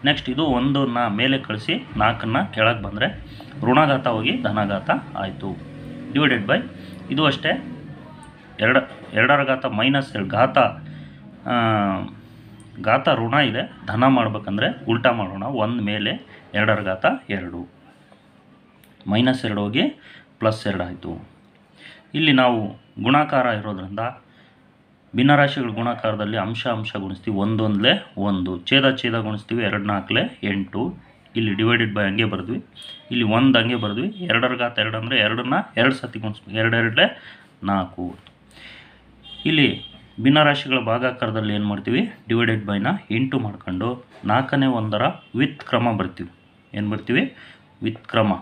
ನೆಕ್ಸ್ಟ್ ಇದು ಒಂದನ್ನು ಮೇಲೆ ಕಳಿಸಿ ನಾಲ್ಕನ್ನು ಕೆಳಗೆ ಬಂದರೆ ಋಣಾಘಾತ ಹೋಗಿ ಧನಾಘಾತ ಆಯಿತು ಡಿವೈಡೆಡ್ ಬೈ ಇದು ಅಷ್ಟೇ ಎರಡು ಎರಡರ ಘಾತ ಮೈನಸ್ ಎರಡು ಘಾತ ಘಾತ ಋಣ ಇದೆ ಧನ ಮಾಡಬೇಕಂದ್ರೆ ಉಲ್ಟಾ ಮಾಡೋಣ ಒಂದು ಮೇಲೆ ಎರಡರ ಘಾತ ಎರಡು ಮೈನಸ್ ಎರಡು ಹೋಗಿ ಪ್ಲಸ್ ಎರಡು ಆಯಿತು ಇಲ್ಲಿ ನಾವು ಗುಣಾಕಾರ ಇರೋದ್ರಿಂದ ಭಿನ್ನರಾಶಿಗಳ ಗುಣಾಕಾರದಲ್ಲಿ ಅಂಶ ಅಂಶ ಗುಣಿಸ್ತೀವಿ ಒಂದೊಂದಲೇ ಒಂದು ಛೇದ ಛೇದ ಗುಣಿಸ್ತೀವಿ ಎರಡು ನಾಲ್ಕಲೆ ಎಂಟು ಇಲ್ಲಿ ಡಿವೈಡೆಡ್ ಬೈ ಹಂಗೆ ಬರೆದ್ವಿ ಇಲ್ಲಿ ಒಂದು ಹಂಗೆ ಬರೆದ್ವಿ ಎರಡರ ಗಾತ ಎರಡು ಅಂದರೆ ಎರಡನ್ನ ಎರಡು ಸತಿ ಗುಣಿಸ್ಬೇಕು ಎರಡೆರಡಲೇ ನಾಲ್ಕು ಇಲ್ಲಿ ಭಿನ್ನರಾಶಿಗಳ ಭಾಗಾಕಾರದಲ್ಲಿ ಏನು ಮಾಡ್ತೀವಿ ಡಿವೈಡೆಡ್ ಬೈನ ಎಂಟು ಮಾಡ್ಕೊಂಡು ನಾಲ್ಕನೇ ಒಂದರ ವಿತ್ ಕ್ರಮ ಬರ್ತೀವಿ ಏನು ಬರ್ತೀವಿ ವಿತ್ ಕ್ರಮ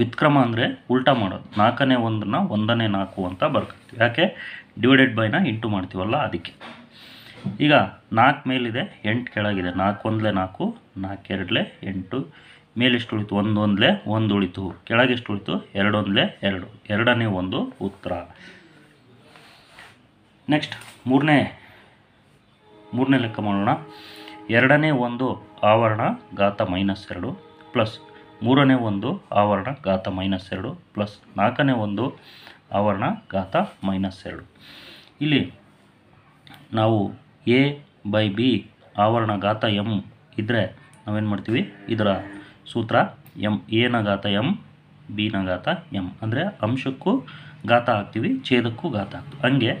ವಿತ್ ಕ್ರಮ ಅಂದರೆ ಉಲ್ಟಾ ಮಾಡೋದು ನಾಲ್ಕನೇ ಒಂದನ್ನ ಒಂದನೇ ನಾಲ್ಕು ಅಂತ ಬರ್ಕೊಳ್ತೀವಿ ಯಾಕೆ ಡಿವೈಡೆಡ್ ಬೈನ ಇಂಟು ಮಾಡ್ತೀವಲ್ಲ ಅದಕ್ಕೆ ಈಗ ನಾಲ್ಕು ಮೇಲಿದೆ ಎಂಟು ಕೆಳಗಿದೆ ನಾಲ್ಕು ಒಂದಲೇ ನಾಲ್ಕು ನಾಲ್ಕು ಎರಡಲೇ ಎಂಟು ಮೇಲೆಷ್ಟು ಉಳಿತು ಒಂದು ಒಂದಲೇ ಒಂದು ಉಳಿತು ಕೆಳಗೆಷ್ಟು ಉಳಿತು ಎರಡೊಂದಲೇ ಎರಡು ಎರಡನೇ ಒಂದು ಉತ್ತರ ನೆಕ್ಸ್ಟ್ ಮೂರನೇ ಮೂರನೇ ಲೆಕ್ಕ ಮಾಡೋಣ ಎರಡನೇ ಒಂದು ಆವರಣ ಗಾತ ಮೈನಸ್ ಎರಡು ಪ್ಲಸ್ ಮೂರನೇ ಒಂದು ಆವರಣ ಗಾತ ಮೈನಸ್ ಎರಡು ಪ್ಲಸ್ ನಾಲ್ಕನೇ ಒಂದು ಆವರಣ ಘಾತ ಮೈನಸ್ ಎರಡು ಇಲ್ಲಿ ನಾವು ಎ ಬೈ ಬಿ ಆವರಣ ಘಾತ ಎಮ್ ಇದ್ದರೆ ನಾವೇನು ಮಾಡ್ತೀವಿ ಇದರ ಸೂತ್ರ ಎಮ್ ಎನ ಘಾತ ಎಮ್ ನ ಘಾತ ಎಮ್ ಅಂದರೆ ಅಂಶಕ್ಕೂ ಘಾತ ಹಾಕ್ತೀವಿ ಛೇದಕ್ಕೂ ಘಾತ ಹಾಕ್ತೀವಿ ಹಂಗೆ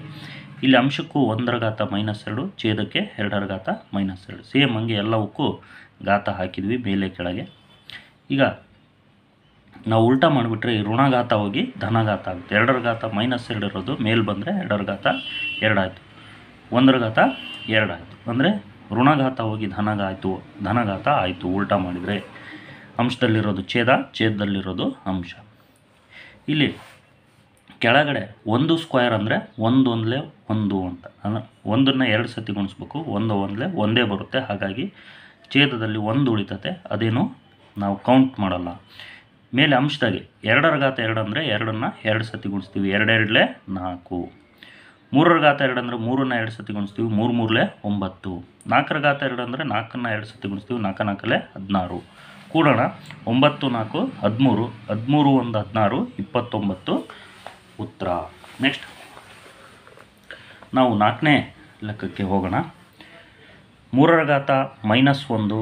ಇಲ್ಲಿ ಅಂಶಕ್ಕೂ ಒಂದರ ಘಾತ ಮೈನಸ್ ಎರಡು ಛೇದಕ್ಕೆ ಎರಡರ ಘಾತ ಮೈನಸ್ ಎರಡು ಸೇಮ್ ಹಂಗೆ ಎಲ್ಲವಕ್ಕೂ ಘಾತ ಹಾಕಿದ್ವಿ ಮೇಲೆ ಕೆಳಗೆ ಈಗ ನಾವು ಉಲ್ಟಾ ಮಾಡಿಬಿಟ್ರೆ ಈ ಋಣಘಾತ ಹೋಗಿ ಧನಘಾತ ಆಗುತ್ತೆ ಎರಡರ ಘಾತ ಮೈನಸ್ ಎರಡು ಇರೋದು ಮೇಲೆ ಬಂದರೆ ಎರಡರ ಘಾತ ಎರಡಾಯಿತು ಒಂದರ ಘಾತ ಎರಡಾಯಿತು ಅಂದರೆ ಋಣಘಾತ ಹೋಗಿ ಧನಗಾಯಿತು ಧನಘಾತ ಆಯಿತು ಉಲ್ಟಾ ಮಾಡಿದರೆ ಅಂಶದಲ್ಲಿರೋದು ಛೇದ ಛೇದದಲ್ಲಿರೋದು ಅಂಶ ಇಲ್ಲಿ ಕೆಳಗಡೆ ಒಂದು ಸ್ಕ್ವಯರ್ ಅಂದರೆ ಒಂದೊಂದಲೆ ಒಂದು ಅಂತ ಅಂದರೆ ಒಂದನ್ನು ಎರಡು ಸತಿ ಗುಣಿಸ್ಬೇಕು ಒಂದು ಒಂದಲೇ ಒಂದೇ ಬರುತ್ತೆ ಹಾಗಾಗಿ ಛೇದದಲ್ಲಿ ಒಂದು ಉಳಿತತೆ ಅದೇನು ನಾವು ಕೌಂಟ್ ಮಾಡಲ್ಲ ಮೇಲೆ ಅಂಶದಾಗೆ ಎರಡರ ಗಾತ ಎರಡು ಅಂದರೆ ಎರಡನ್ನು ಎರಡು ಸತಿ ಗುಣಿಸ್ತೀವಿ ಎರಡೆರಡಲೇ ನಾಲ್ಕು ಮೂರರ ಗಾತ ಎರಡು ಅಂದರೆ ಮೂರನ್ನು ಎರಡು ಸತಿ ಗುಣಿಸ್ತೀವಿ ಮೂರು ಮೂರಲೇ ಒಂಬತ್ತು ನಾಲ್ಕರ ಗಾತ ಎರಡು ಅಂದರೆ ನಾಲ್ಕನ್ನು ಎರಡು ಸತಿ ಗುಣಿಸ್ತೀವಿ ನಾಲ್ಕು ನಾಲ್ಕಲೇ ಹದಿನಾರು ಕೂಡೋಣ ಒಂಬತ್ತು ನಾಲ್ಕು ಹದಿಮೂರು ಹದಿಮೂರು ಒಂದು ಹದಿನಾರು ಇಪ್ಪತ್ತೊಂಬತ್ತು ಉತ್ತರ ನೆಕ್ಸ್ಟ್ ನಾವು ನಾಲ್ಕನೇ ಲೆಕ್ಕಕ್ಕೆ ಹೋಗೋಣ ಮೂರರ ಗಾತ ಮೈನಸ್ ಒಂದು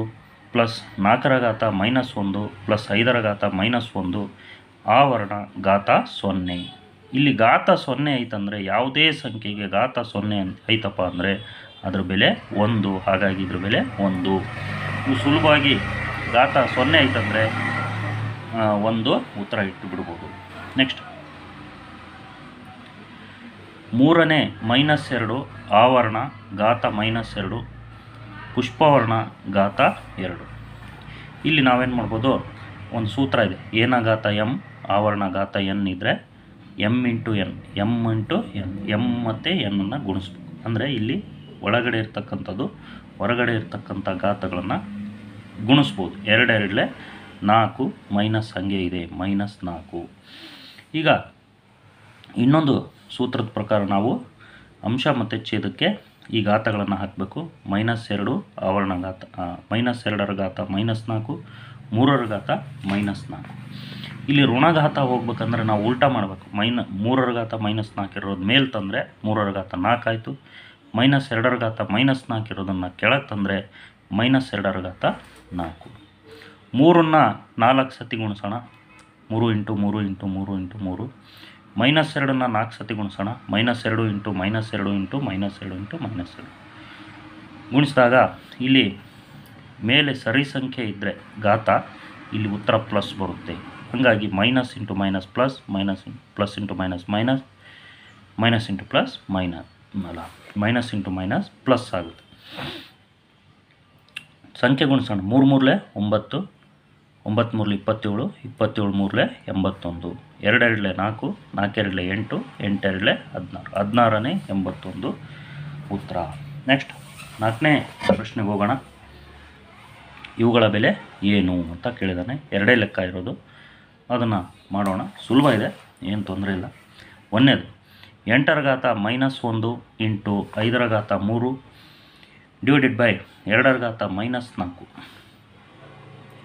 ಪ್ಲಸ್ ನಾಲ್ಕರ ಘಾತ ಮೈನಸ್ ಒಂದು ಪ್ಲಸ್ ಐದರ ಘಾತ ಮೈನಸ್ ಒಂದು ಆವರಣ ಘಾತ ಸೊನ್ನೆ ಇಲ್ಲಿ ಘಾತ ಸೊನ್ನೆ ಐತಂದರೆ ಯಾವುದೇ ಸಂಖ್ಯೆಗೆ ಘಾತ ಸೊನ್ನೆ ಐತಪ್ಪ ಅಂದರೆ ಅದರ ಬೆಲೆ ಒಂದು ಹಾಗಾಗಿ ಇದ್ರ ಬೆಲೆ ಒಂದು ಇವು ಸುಲಭವಾಗಿ ಘಾತ ಸೊನ್ನೆ ಐತಂದರೆ ಒಂದು ಉತ್ತರ ಇಟ್ಟು ಬಿಡ್ಬೋದು ನೆಕ್ಸ್ಟ್ ಮೂರನೇ ಮೈನಸ್ ಎರಡು ಆವರಣ ಘಾತ ಮೈನಸ್ ಎರಡು ಪುಷ್ಪವರ್ಣ ಘಾತ ಎರಡು ಇಲ್ಲಿ ನಾವೇನು ಮಾಡ್ಬೋದು ಒಂದು ಸೂತ್ರ ಇದೆ ಏನ ಘಾತ ಎಮ್ ಘಾತ ಎನ್ ಇದ್ದರೆ M into N M into N M ಮತ್ತು ಎನ್ನನ್ನು ಗುಣಿಸ್ಬೇಕು ಅಂದರೆ ಇಲ್ಲಿ ಒಳಗಡೆ ಇರ್ತಕ್ಕಂಥದ್ದು ಹೊರಗಡೆ ಇರ್ತಕ್ಕಂಥ ಘಾತಗಳನ್ನು ಗುಣಿಸ್ಬೋದು ಎರಡೆರಡಲೆ ನಾಲ್ಕು ಮೈನಸ್ ಹಂಗೆ ಇದೆ ಮೈನಸ್ ನಾಲ್ಕು ಈಗ ಇನ್ನೊಂದು ಸೂತ್ರದ ಪ್ರಕಾರ ನಾವು ಅಂಶ ಮತ್ತು ಛೇದಕ್ಕೆ ಈ ಗಾತಗಳನ್ನು ಹಾಕಬೇಕು ಮೈನಸ್ ಎರಡು ಆವರಣ ಘಾತ ಮೈನಸ್ ಎರಡರ ಗಾತ ಮೈನಸ್ ನಾಲ್ಕು ಮೂರರ ಗಾತ ಮೈನಸ್ ನಾಲ್ಕು ಇಲ್ಲಿ ಋಣಘಾತ ಹೋಗ್ಬೇಕಂದ್ರೆ ನಾವು ಉಲ್ಟಾ ಮಾಡಬೇಕು ಮೈನ ಮೂರರ ಗಾತ ಮೈನಸ್ ನಾಲ್ಕು ಇರೋದು ಮೇಲೆ ತಂದರೆ ಮೂರರ ಗಾತ ನಾಲ್ಕು ಆಯಿತು ಮೈನಸ್ ಎರಡರ ಗಾತ ಮೈನಸ್ ನಾಲ್ಕು ಇರೋದನ್ನು ಕೆಳಗೆ ತಂದರೆ ಮೈನಸ್ ಎರಡರ ಘಾತ ನಾಲ್ಕು ಮೂರನ್ನು ನಾಲ್ಕು ಸತಿ ಗುಣಿಸೋಣ ಮೂರು ಇಂಟು ಮೂರು ಇಂಟು ಮೂರು ಇಂಟು ಮೂರು ಮೈನಸ್ ಎರಡನ್ನ ನಾಲ್ಕು ಸತಿ ಗುಣಿಸೋಣ ಮೈನಸ್ ಎರಡು ಇಂಟು ಮೈನಸ್ ಎರಡು ಇಂಟು ಮೈನಸ್ ಎರಡು ಇಂಟು ಮೈನಸ್ ಎರಡು ಗುಣಿಸಿದಾಗ ಇಲ್ಲಿ ಮೇಲೆ ಸರಿ ಸಂಖ್ಯೆ ಇದ್ದರೆ ಗಾತ ಇಲ್ಲಿ ಉತ್ತರ ಪ್ಲಸ್ ಬರುತ್ತೆ ಹಾಗಾಗಿ minus into minus plus minus plus into minus minus minus into plus minus ಅಲ್ಲ ಮೈನಸ್ ಇಂಟು ಮೈನಸ್ ಪ್ಲಸ್ ಆಗುತ್ತೆ ಸಂಖ್ಯೆ ಗುಣಿಸೋಣ ಮೂರು ಮೂರಲೇ ಒಂಬತ್ತು ಒಂಬತ್ತು ಇಪ್ಪತ್ತೇಳು ಇಪ್ಪತ್ತೇಳು ಮೂರಲೆ ಎಂಬತ್ತೊಂದು ಎರಡೆರಡಲೆ ನಾಲ್ಕು ನಾಲ್ಕೆರಡಲೆ ಎಂಟು ಎಂಟೆರಡಲೆ ಹದಿನಾರು ಹದಿನಾರನೇ ಎಂಬತ್ತೊಂದು ಉತ್ತರ ನೆಕ್ಸ್ಟ್ ನಾಲ್ಕನೇ ಪ್ರಶ್ನೆಗೆ ಹೋಗೋಣ ಇವುಗಳ ಬೆಲೆ ಏನು ಅಂತ ಕೇಳಿದಾನೆ ಎರಡೇ ಲೆಕ್ಕ ಇರೋದು ಅದನ್ನು ಮಾಡೋಣ ಸುಲಭ ಇದೆ ಏನು ತೊಂದರೆ ಇಲ್ಲ ಒಂದೇದು ಎಂಟರ ಘಾತ ಮೈನಸ್ ಒಂದು ಇಂಟು ಐದರ ಘಾತ ಮೂರು ಡಿವೈಡೆಡ್ ಬೈ ಎರಡರ ಘಾತ ಮೈನಸ್ ನಾಲ್ಕು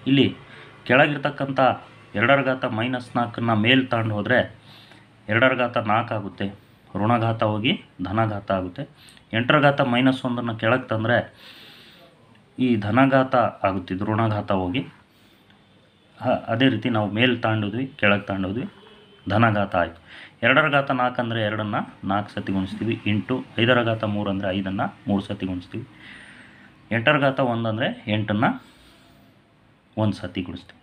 ಇಲ್ಲಿ ಕೆಳಗಿರ್ತಕ್ಕಂಥ ಎರಡರ ಘಾತ ಮೈನಸ್ ನಾಲ್ಕನ್ನು ಮೇಲೆ ತಗೊಂಡು ಹೋದರೆ ಎರಡರ ಘಾತ ನಾಲ್ಕು ಆಗುತ್ತೆ ಋಣಘಾತ ಹೋಗಿ ಧನಘಾತ ಆಗುತ್ತೆ ಎಂಟರ ಘಾತ ಮೈನಸ್ ಒಂದನ್ನು ಕೆಳಗೆ ತಂದರೆ ಈ ಧನಘಾತ ಆಗುತ್ತಿದ್ದು ಋಣಘಾತ ಹೋಗಿ ಅದೇ ರೀತಿ ನಾವು ಮೇಲೆ ತಾಂಡಿದ್ವಿ ಕೆಳಗೆ ತಾಂಡೋದ್ವಿ ಧನಘಾತ ಆಯಿತು ಎರಡರ ಘಾತ ನಾಲ್ಕು ಅಂದರೆ ಎರಡನ್ನು ನಾಲ್ಕು ಸತಿ ಗುಣಿಸ್ತೀವಿ ಎಂಟು ಐದರ ಘಾತ ಮೂರು ಅಂದರೆ ಐದನ್ನು ಮೂರು ಸತಿ ಗುಣಿಸ್ತೀವಿ ಎಂಟರ ಘಾತ ಒಂದು ಎಂಟನ್ನು ಒಂದು ಸತಿ ಗುಣಿಸ್ತೀವಿ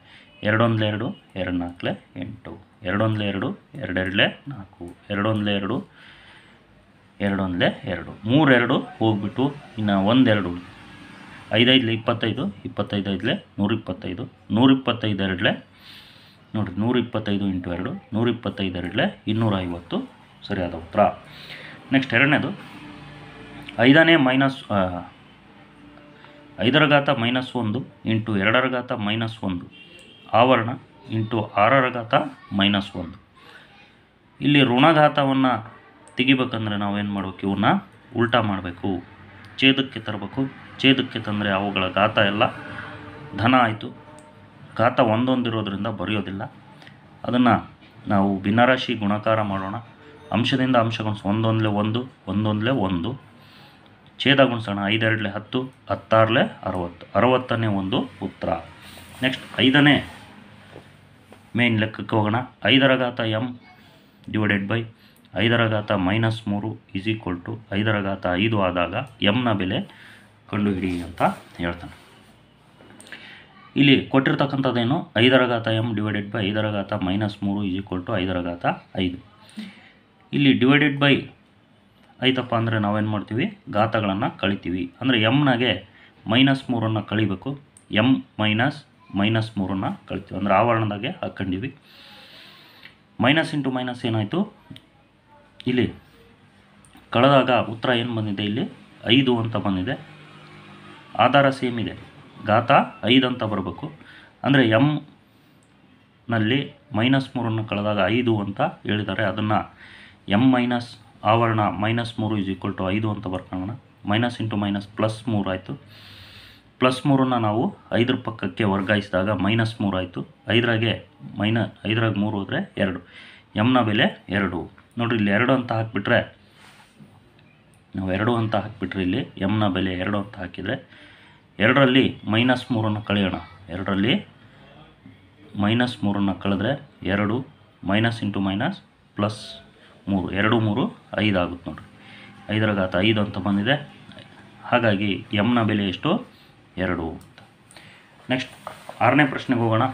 ಎರಡೊಂದ್ಲೆ ಎರಡು ಎರಡು ನಾಲ್ಕಲೆ ಎಂಟು ಎರಡೊಂದಲೇ ಎರಡು ಎರಡೆರಡಲೆ ನಾಲ್ಕು ಎರಡೊಂದಲೆ ಎರಡು ಎರಡೊಂದಲೆ ಎರಡು ಮೂರೆರಡು ಹೋಗ್ಬಿಟ್ಟು ಇನ್ನು ಒಂದೆರಡು ಐದೈದಲೆ ಇಪ್ಪತ್ತೈದು ಇಪ್ಪತ್ತೈದು ಐದಲೆ ನೂರಿಪ್ಪತ್ತೈದು ನೂರಿಪ್ಪತ್ತೈದು ಎರಡಲೆ ನೋಡಿರಿ ನೂರಿಪ್ಪತ್ತೈದು ಇಂಟು ಎರಡು ನೂರಿಪ್ಪತ್ತೈದು ಎರಡಲೆ ಇನ್ನೂರೈವತ್ತು ಸರಿಯಾದ ಉತ್ತರ ನೆಕ್ಸ್ಟ್ ಎರಡನೇದು ಐದನೇ ಮೈನಸ್ ಐದರ ಘಾತ ಮೈನಸ್ ಒಂದು ಇಂಟು ಎರಡರ ಘಾತ ಮೈನಸ್ ಒಂದು ಆವರಣ ಇಂಟು ಆರರ ಘಾತ ಮೈನಸ್ ಒಂದು ಇಲ್ಲಿ ಋಣಘಾತವನ್ನು ತೆಗಿಬೇಕಂದ್ರೆ ನಾವೇನು ಮಾಡಬೇಕು ಇವನ್ನ ಉಲ್ಟಾ ಮಾಡಬೇಕು ಛೇದಕ್ಕೆ ತರಬೇಕು ಛೇದಕ್ಕೆ ತಂದರೆ ಅವುಗಳ ಘಾತ ಎಲ್ಲ ಧನ ಆಯಿತು ಘಾತ ಒಂದೊಂದಿರೋದ್ರಿಂದ ಬರೆಯೋದಿಲ್ಲ ಅದನ್ನು ನಾವು ಭಿನ್ನರಾಶಿ ಗುಣಕಾರ ಮಾಡೋಣ ಅಂಶದಿಂದ ಅಂಶಗಳು ಒಂದೊಂದಲೇ ಒಂದು ಒಂದೊಂದಲೇ ಒಂದು ಛೇದ ಗುಣಿಸೋಣ ಐದೆರಡಲೆ ಹತ್ತು ಹತ್ತಾರಲೆ ಅರವತ್ತು ಅರವತ್ತನೇ ಒಂದು ಉತ್ತರ ನೆಕ್ಸ್ಟ್ ಐದನೇ ಮೇನ್ ಲೆಕ್ಕಕ್ಕೆ ಹೋಗೋಣ ಐದರ ಘಾತ ಎಮ್ ಡಿವೈಡೆಡ್ ಬೈ ಐದರ ಘಾತ ಮೈನಸ್ ಮೂರು ಈಸ್ ಈಕ್ವಲ್ ಟು ಐದರ ಘಾತ ಐದು ಆದಾಗ ಎಮ್ನ ಬೆಲೆ ಕಂಡುಹಿಡಿ ಅಂತ ಹೇಳ್ತಾನೆ ಇಲ್ಲಿ ಕೊಟ್ಟಿರ್ತಕ್ಕಂಥದ್ದೇನು ಐದರ ಘಾತ ಎಮ್ ಡಿವೈಡೆಡ್ ಬೈ ಐದರ ಘಾತ ಮೈನಸ್ ಮೂರು ಈಸ್ ಈಕ್ವಲ್ ಟು ಐದರ ಘಾತ ಐದು ಇಲ್ಲಿ ಡಿವೈಡೆಡ್ ಬೈ ಆಯ್ತಪ್ಪ ಅಂದರೆ ನಾವೇನು ಮಾಡ್ತೀವಿ ಘಾತಗಳನ್ನು ಕಳಿತೀವಿ ಅಂದರೆ ಎಮ್ನಾಗೆ ಮೈನಸ್ ಮೂರನ್ನು ಕಳಿಬೇಕು ಎಮ್ ಮೈನಸ್ ಮೈನಸ್ ಮೂರನ್ನು ಕಳಿತೀವಿ ಅಂದರೆ ಆವರಣದಾಗೆ ಹಾಕ್ಕೊಂಡಿವಿ ಮೈನಸ್ ಇಂಟು ಮೈನಸ್ ಏನಾಯಿತು ಇಲ್ಲಿ ಕಳೆದಾಗ ಉತ್ತರ ಏನು ಬಂದಿದೆ ಇಲ್ಲಿ ಐದು ಅಂತ ಬಂದಿದೆ ಆಧಾರ ಸೇಮ್ ಇದೆ ಘಾತ ಐದು ಅಂತ ಬರಬೇಕು ಅಂದರೆ ಎಮ್ನಲ್ಲಿ ಮೈನಸ್ ಮೂರನ್ನು ಕಳೆದಾಗ ಐದು ಅಂತ ಹೇಳಿದ್ದಾರೆ ಅದನ್ನು ಎಮ್ ಮೈನಸ್ ಆವರಣ ಮೈನಸ್ ಮೂರು ಇಸ್ ಈಕ್ವಲ್ ಟು ಐದು ಅಂತ ಬರ್ಕೊಳ್ಳೋಣ ಮೈನಸ್ ಇಂಟು ಮೈನಸ್ ಪ್ಲಸ್ ಮೂರು ಆಯಿತು ಪ್ಲಸ್ ಮೂರನ್ನು ನಾವು ಐದರ ಪಕ್ಕಕ್ಕೆ ವರ್ಗಾಯಿಸಿದಾಗ ಮೈನಸ್ ಮೂರು ಆಯಿತು ಐದರಾಗೆ ಮೈನ ಐದರಾಗ ಮೂರು ಹೋದರೆ ಎರಡು ಎಮ್ನ ಬೆಲೆ ಎರಡು ನೋಡಿರಿ ಇಲ್ಲಿ ಎರಡು ಅಂತ ಹಾಕಿಬಿಟ್ರೆ ನಾವು ಎರಡು ಅಂತ ಹಾಕಿಬಿಟ್ರೆ ಇಲ್ಲಿ ಎಮ್ನ ಬೆಲೆ ಎರಡು ಅಂತ ಹಾಕಿದರೆ ಎರಡರಲ್ಲಿ ಮೈನಸ್ ಮೂರನ್ನು ಕಳೆಯೋಣ ಎರಡರಲ್ಲಿ ಮೈನಸ್ ಮೂರನ್ನು ಕಳೆದ್ರೆ ಎರಡು ಮೈನಸ್ ಇಂಟು ಮೈನಸ್ ಪ್ಲಸ್ ಮೂರು ಎರಡು ಮೂರು ಐದು ಆಗುತ್ತೆ ನೋಡಿರಿ ಐದರ ಘಾತ ಐದು ಅಂತ ಬಂದಿದೆ ಹಾಗಾಗಿ ಎಮ್ನ ಬೆಲೆ ಎಷ್ಟು ಎರಡು ಅಂತ ನೆಕ್ಸ್ಟ್ ಆರನೇ ಪ್ರಶ್ನೆಗೆ ಹೋಗೋಣ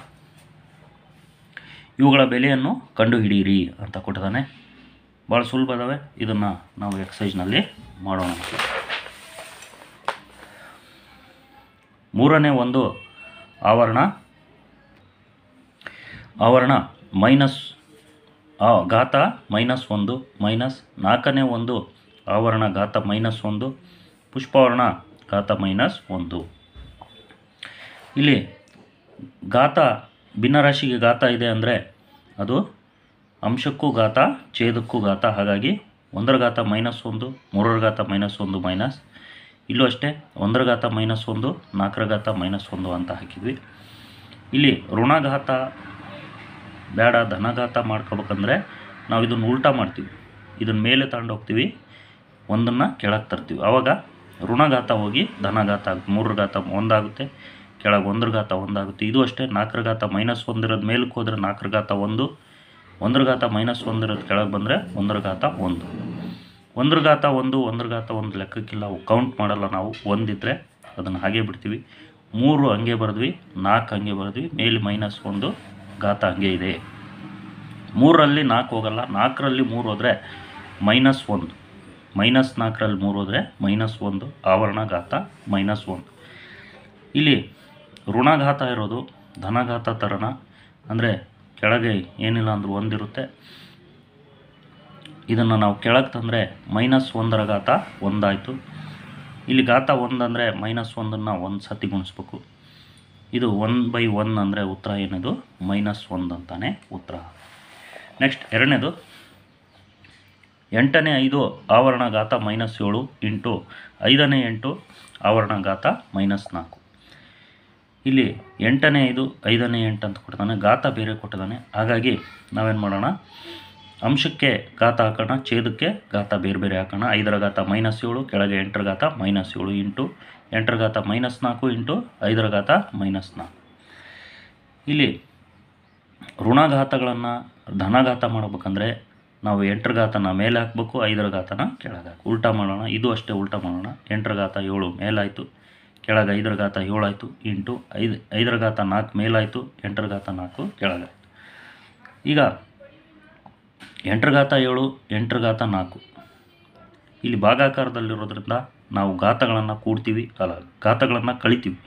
ಇವುಗಳ ಬೆಲೆಯನ್ನು ಕಂಡುಹಿಡಿಯಿರಿ ಅಂತ ಕೊಟ್ಟಿದ್ದಾನೆ ಭಾಳ ಸುಲಭ ಇದಾವೆ ಇದನ್ನು ನಾವು ಎಕ್ಸಸೈಜ್ನಲ್ಲಿ ಮಾಡೋಣ ಮೂರನೇ ಒಂದು ಆವರಣ ಆವರಣ ಮೈನಸ್ ಆ ಘಾತ ಮೈನಸ್ ಒಂದು ಮೈನಸ್ ನಾಲ್ಕನೇ ಒಂದು ಆವರಣ ಘಾತ ಮೈನಸ್ ಒಂದು ಪುಷ್ಪಾವರಣ ಘಾತ ಮೈನಸ್ ಒಂದು ಇಲ್ಲಿ ಘಾತ ಭಿನ್ನರಾಶಿಗೆ ಘಾತ ಇದೆ ಅಂದರೆ ಅದು ಅಂಶಕ್ಕೂ ಘಾತ ಛೇದಕ್ಕೂ ಘಾತ ಹಾಗಾಗಿ ಒಂದರ ಘಾತ ಮೈನಸ್ ಒಂದು ಮೂರರ ಘಾತ ಮೈನಸ್ ಒಂದು ಮೈನಸ್ ಇಲ್ಲೂ ಅಷ್ಟೇ ಒಂದರ ಘಾತ ಮೈನಸ್ ಒಂದು ನಾಲ್ಕರ ಘಾತ ಮೈನಸ್ ಒಂದು ಅಂತ ಹಾಕಿದ್ವಿ ಇಲ್ಲಿ ಋಣಘಾತ ಬೇಡ ಧನಘಾತ ಮಾಡ್ಕೋಬೇಕಂದ್ರೆ ನಾವು ಇದನ್ನು ಉಲ್ಟಾ ಮಾಡ್ತೀವಿ ಇದನ್ನು ಮೇಲೆ ಹೋಗ್ತೀವಿ ಒಂದನ್ನು ಕೆಳಗೆ ತರ್ತೀವಿ ಆವಾಗ ಋಣಘಾತ ಹೋಗಿ ಧನಘಾತ ಆಗುತ್ತೆ ಮೂರರ ಘಾತ ಒಂದಾಗುತ್ತೆ ಕೆಳಗೆ ಒಂದರ ಘಾತ ಒಂದಾಗುತ್ತೆ ಇದು ಅಷ್ಟೇ ನಾಲ್ಕರ ಘಾತ ಮೈನಸ್ ಒಂದಿರೋದು ಮೇಲಕ್ಕೆ ಹೋದರೆ ನಾಲ್ಕರ ಘಾತ ಒಂದು ಒಂದರ ಘಾತ ಮೈನಸ್ ಒಂದಿರೋದು ಕೆಳಗೆ ಬಂದರೆ ಒಂದರ ಘಾತ ಒಂದು ಒಂದರ ಘಾತ ಒಂದು ಒಂದರ ಘಾತ ಒಂದು ಲೆಕ್ಕಕ್ಕಿಲ್ಲ ಕೌಂಟ್ ಮಾಡಲ್ಲ ನಾವು ಒಂದಿದ್ದರೆ ಅದನ್ನು ಹಾಗೆ ಬಿಡ್ತೀವಿ ಮೂರು ಹಂಗೆ ಬರೆದ್ವಿ ನಾಲ್ಕು ಹಂಗೆ ಬರೆದ್ವಿ ಮೇಲೆ ಮೈನಸ್ ಒಂದು ಘಾತ ಹಂಗೆ ಇದೆ ಮೂರರಲ್ಲಿ ನಾಲ್ಕು ಹೋಗಲ್ಲ ನಾಲ್ಕರಲ್ಲಿ ಮೂರು ಹೋದರೆ ಮೈನಸ್ ಒಂದು ಮೈನಸ್ ನಾಲ್ಕರಲ್ಲಿ ಮೂರು ಹೋದರೆ ಮೈನಸ್ ಒಂದು ಆವರಣ ಘಾತ ಮೈನಸ್ ಒಂದು ಇಲ್ಲಿ ಋಣಘಾತ ಇರೋದು ಧನಘಾತ ಥರನ ಅಂದರೆ ಕೆಳಗೆ ಏನಿಲ್ಲ ಅಂದರೂ ಒಂದಿರುತ್ತೆ ಇದನ್ನು ನಾವು ಕೆಳಗೆ ತಂದರೆ ಮೈನಸ್ ಒಂದರ ಘಾತ ಒಂದಾಯಿತು ಇಲ್ಲಿ ಘಾತ ಒಂದಂದರೆ ಮೈನಸ್ ಒಂದನ್ನು ಒಂದು ಸತಿ ಗುಣಿಸ್ಬೇಕು ಇದು ಒನ್ ಬೈ ಒನ್ ಅಂದರೆ ಉತ್ತರ ಏನದು ಮೈನಸ್ ಒಂದು ಅಂತಾನೆ ಉತ್ತರ ನೆಕ್ಸ್ಟ್ ಎರಡನೇದು ಎಂಟನೇ ಐದು ಆವರಣಘಾತ ಮೈನಸ್ ಏಳು ಇಂಟು ಐದನೇ ಎಂಟು ಆವರಣ ಆವರಣಘಾತ ಮೈನಸ್ ನಾಲ್ಕು ಇಲ್ಲಿ ಎಂಟನೇ ಐದು ಐದನೇ ಎಂಟು ಅಂತ ಕೊಟ್ಟಿದ್ದಾನೆ ಘಾತ ಬೇರೆ ಕೊಟ್ಟಿದ್ದಾನೆ ಹಾಗಾಗಿ ನಾವೇನು ಮಾಡೋಣ ಅಂಶಕ್ಕೆ ಘಾತ ಹಾಕೋಣ ಛೇದಕ್ಕೆ ಗಾತ ಬೇರೆ ಬೇರೆ ಹಾಕೋಣ ಐದರ ಘಾತ ಮೈನಸ್ ಏಳು ಕೆಳಗೆ ಎಂಟರ ಘಾತ ಮೈನಸ್ ಏಳು ಇಂಟು ಎಂಟರ ಘಾತ ಮೈನಸ್ ನಾಲ್ಕು ಇಂಟು ಐದರ ಘಾತ ಮೈನಸ್ ನಾಲ್ಕು ಇಲ್ಲಿ ಋಣಘಾತಗಳನ್ನು ಧನಘಾತ ಮಾಡಬೇಕಂದ್ರೆ ನಾವು ಎಂಟರ ಘಾತನ ಮೇಲೆ ಹಾಕಬೇಕು ಐದರ ಘಾತನ ಕೆಳಗೆ ಉಲ್ಟಾ ಮಾಡೋಣ ಇದು ಅಷ್ಟೇ ಉಲ್ಟಾ ಮಾಡೋಣ ಎಂಟರ ಘಾತ ಏಳು ಮೇಲಾಯಿತು ಕೆಳಗೆ ಐದರ ಘಾತ ಏಳಾಯಿತು ಇಂಟು ಐದು ಐದರ ಘಾತ ನಾಲ್ಕು ಮೇಲಾಯಿತು ಎಂಟರ ಘಾತ ನಾಲ್ಕು ಕೆಳಗಾಯಿತು ಈಗ ಎಂಟರ ಘಾತ ಏಳು ಎಂಟರ ಘಾತ ನಾಲ್ಕು ಇಲ್ಲಿ ಭಾಗಾಕಾರದಲ್ಲಿರೋದ್ರಿಂದ ನಾವು ಘಾತಗಳನ್ನು ಕೂಡ್ತೀವಿ ಅಲ್ಲ ಘಾತಗಳನ್ನು ಕಳಿತೀವಿ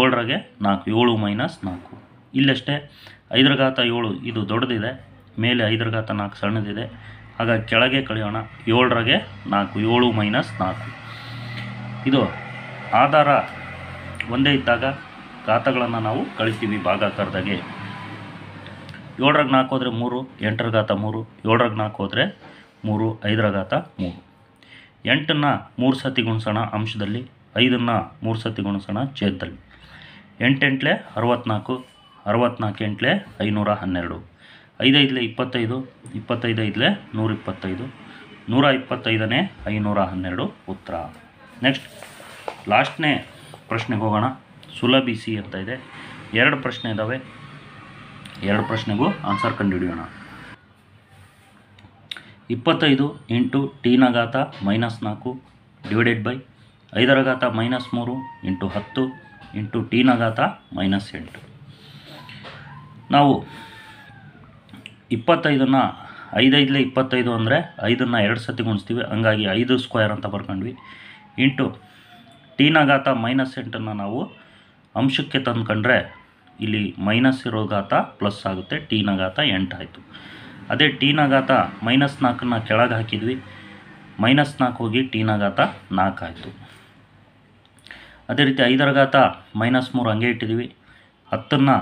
ಏಳರಾಗೆ ನಾಲ್ಕು ಏಳು ಮೈನಸ್ ನಾಲ್ಕು ಇಲ್ಲಷ್ಟೇ ಐದರ ಘಾತ ಏಳು ಇದು ದೊಡ್ಡದಿದೆ ಮೇಲೆ ಐದರ ಘಾತ ನಾಲ್ಕು ಸಣ್ಣದಿದೆ ಹಾಗಾಗಿ ಕೆಳಗೆ ಕಳೆಯೋಣ ಏಳರಾಗೆ ನಾಲ್ಕು ಏಳು ಮೈನಸ್ ನಾಲ್ಕು ಇದು ಆಧಾರ ಒಂದೇ ಇದ್ದಾಗ ಘಾತಗಳನ್ನು ನಾವು ಕಳಿತೀವಿ ಭಾಗಾಕಾರದಾಗೆ ಏಳರಾಗ ನಾಲ್ಕು ಹೋದರೆ ಮೂರು ಎಂಟರ ಘಾತ ಮೂರು ಏಳರಾಗ ನಾಲ್ಕು ಹೋದರೆ ಮೂರು ಐದರ ಘಾತ ಮೂರು ಎಂಟನ್ನು ಮೂರು ಸತಿ ಗುಣಿಸೋಣ ಅಂಶದಲ್ಲಿ ಐದನ್ನು ಮೂರು ಸತಿ ಗುಣಿಸೋಣ ಛೇದದಲ್ಲಿ ಎಂಟೆಂಟ್ಲೆ ಅರವತ್ನಾಲ್ಕು ಅರವತ್ನಾಲ್ಕು ಎಂಟ್ಲೆ ಐನೂರ ಹನ್ನೆರಡು ಐದೈದಲೆ ಇಪ್ಪತ್ತೈದು ಇಪ್ಪತ್ತೈದೈದಲೆ ನೂರ ಇಪ್ಪತ್ತೈದು ನೂರ ಇಪ್ಪತ್ತೈದನೇ ಐನೂರ ಹನ್ನೆರಡು ಉತ್ತರ ನೆಕ್ಸ್ಟ್ ಲಾಸ್ಟ್ನೇ ಪ್ರಶ್ನೆಗೆ ಹೋಗೋಣ ಸುಲಭಿಸಿ ಅಂತ ಇದೆ ಎರಡು ಪ್ರಶ್ನೆ ಇದ್ದಾವೆ ಎರಡು ಪ್ರಶ್ನೆಗೂ ಆನ್ಸರ್ ಕಂಡುಹಿಡಿಯೋಣ ಇಪ್ಪತ್ತೈದು ಇಂಟು ಟೀನ ಘಾತ ಮೈನಸ್ ನಾಲ್ಕು ಡಿವೈಡೆಡ್ ಬೈ ಐದರ ಘಾತ ಮೈನಸ್ ಮೂರು ಇಂಟು ಹತ್ತು ಇಂಟು ಟೀನ ಘಾತ ಮೈನಸ್ ಎಂಟು ನಾವು ಇಪ್ಪತ್ತೈದನ್ನು ಐದೈದಲೇ ಇಪ್ಪತ್ತೈದು ಅಂದರೆ ಐದನ್ನು ಎರಡು ಸತಿ ಗುಣಿಸ್ತೀವಿ ಹಂಗಾಗಿ ಐದು ಸ್ಕ್ವೇರ್ ಅಂತ ಬರ್ಕೊಂಡ್ವಿ ಇಂಟು ಟೀನ ಘಾತ ಮೈನಸ್ ಎಂಟನ್ನು ನಾವು ಅಂಶಕ್ಕೆ ತಂದ್ಕೊಂಡ್ರೆ ಇಲ್ಲಿ ಮೈನಸ್ ಇರೋ ಘಾತ ಪ್ಲಸ್ ಆಗುತ್ತೆ ಟೀನ ಘಾತ ಎಂಟಾಯಿತು ಅದೇ ಟೀನ ಘಾತ ಮೈನಸ್ ನಾಲ್ಕನ್ನು ಕೆಳಗೆ ಹಾಕಿದ್ವಿ ಮೈನಸ್ ನಾಲ್ಕು ಹೋಗಿ ಟೀನ ಘಾತ ನಾಲ್ಕು ಆಯಿತು ಅದೇ ರೀತಿ ಐದರ ಘಾತ ಮೈನಸ್ ಮೂರು ಹಂಗೆ ಇಟ್ಟಿದ್ವಿ ಹತ್ತನ್ನು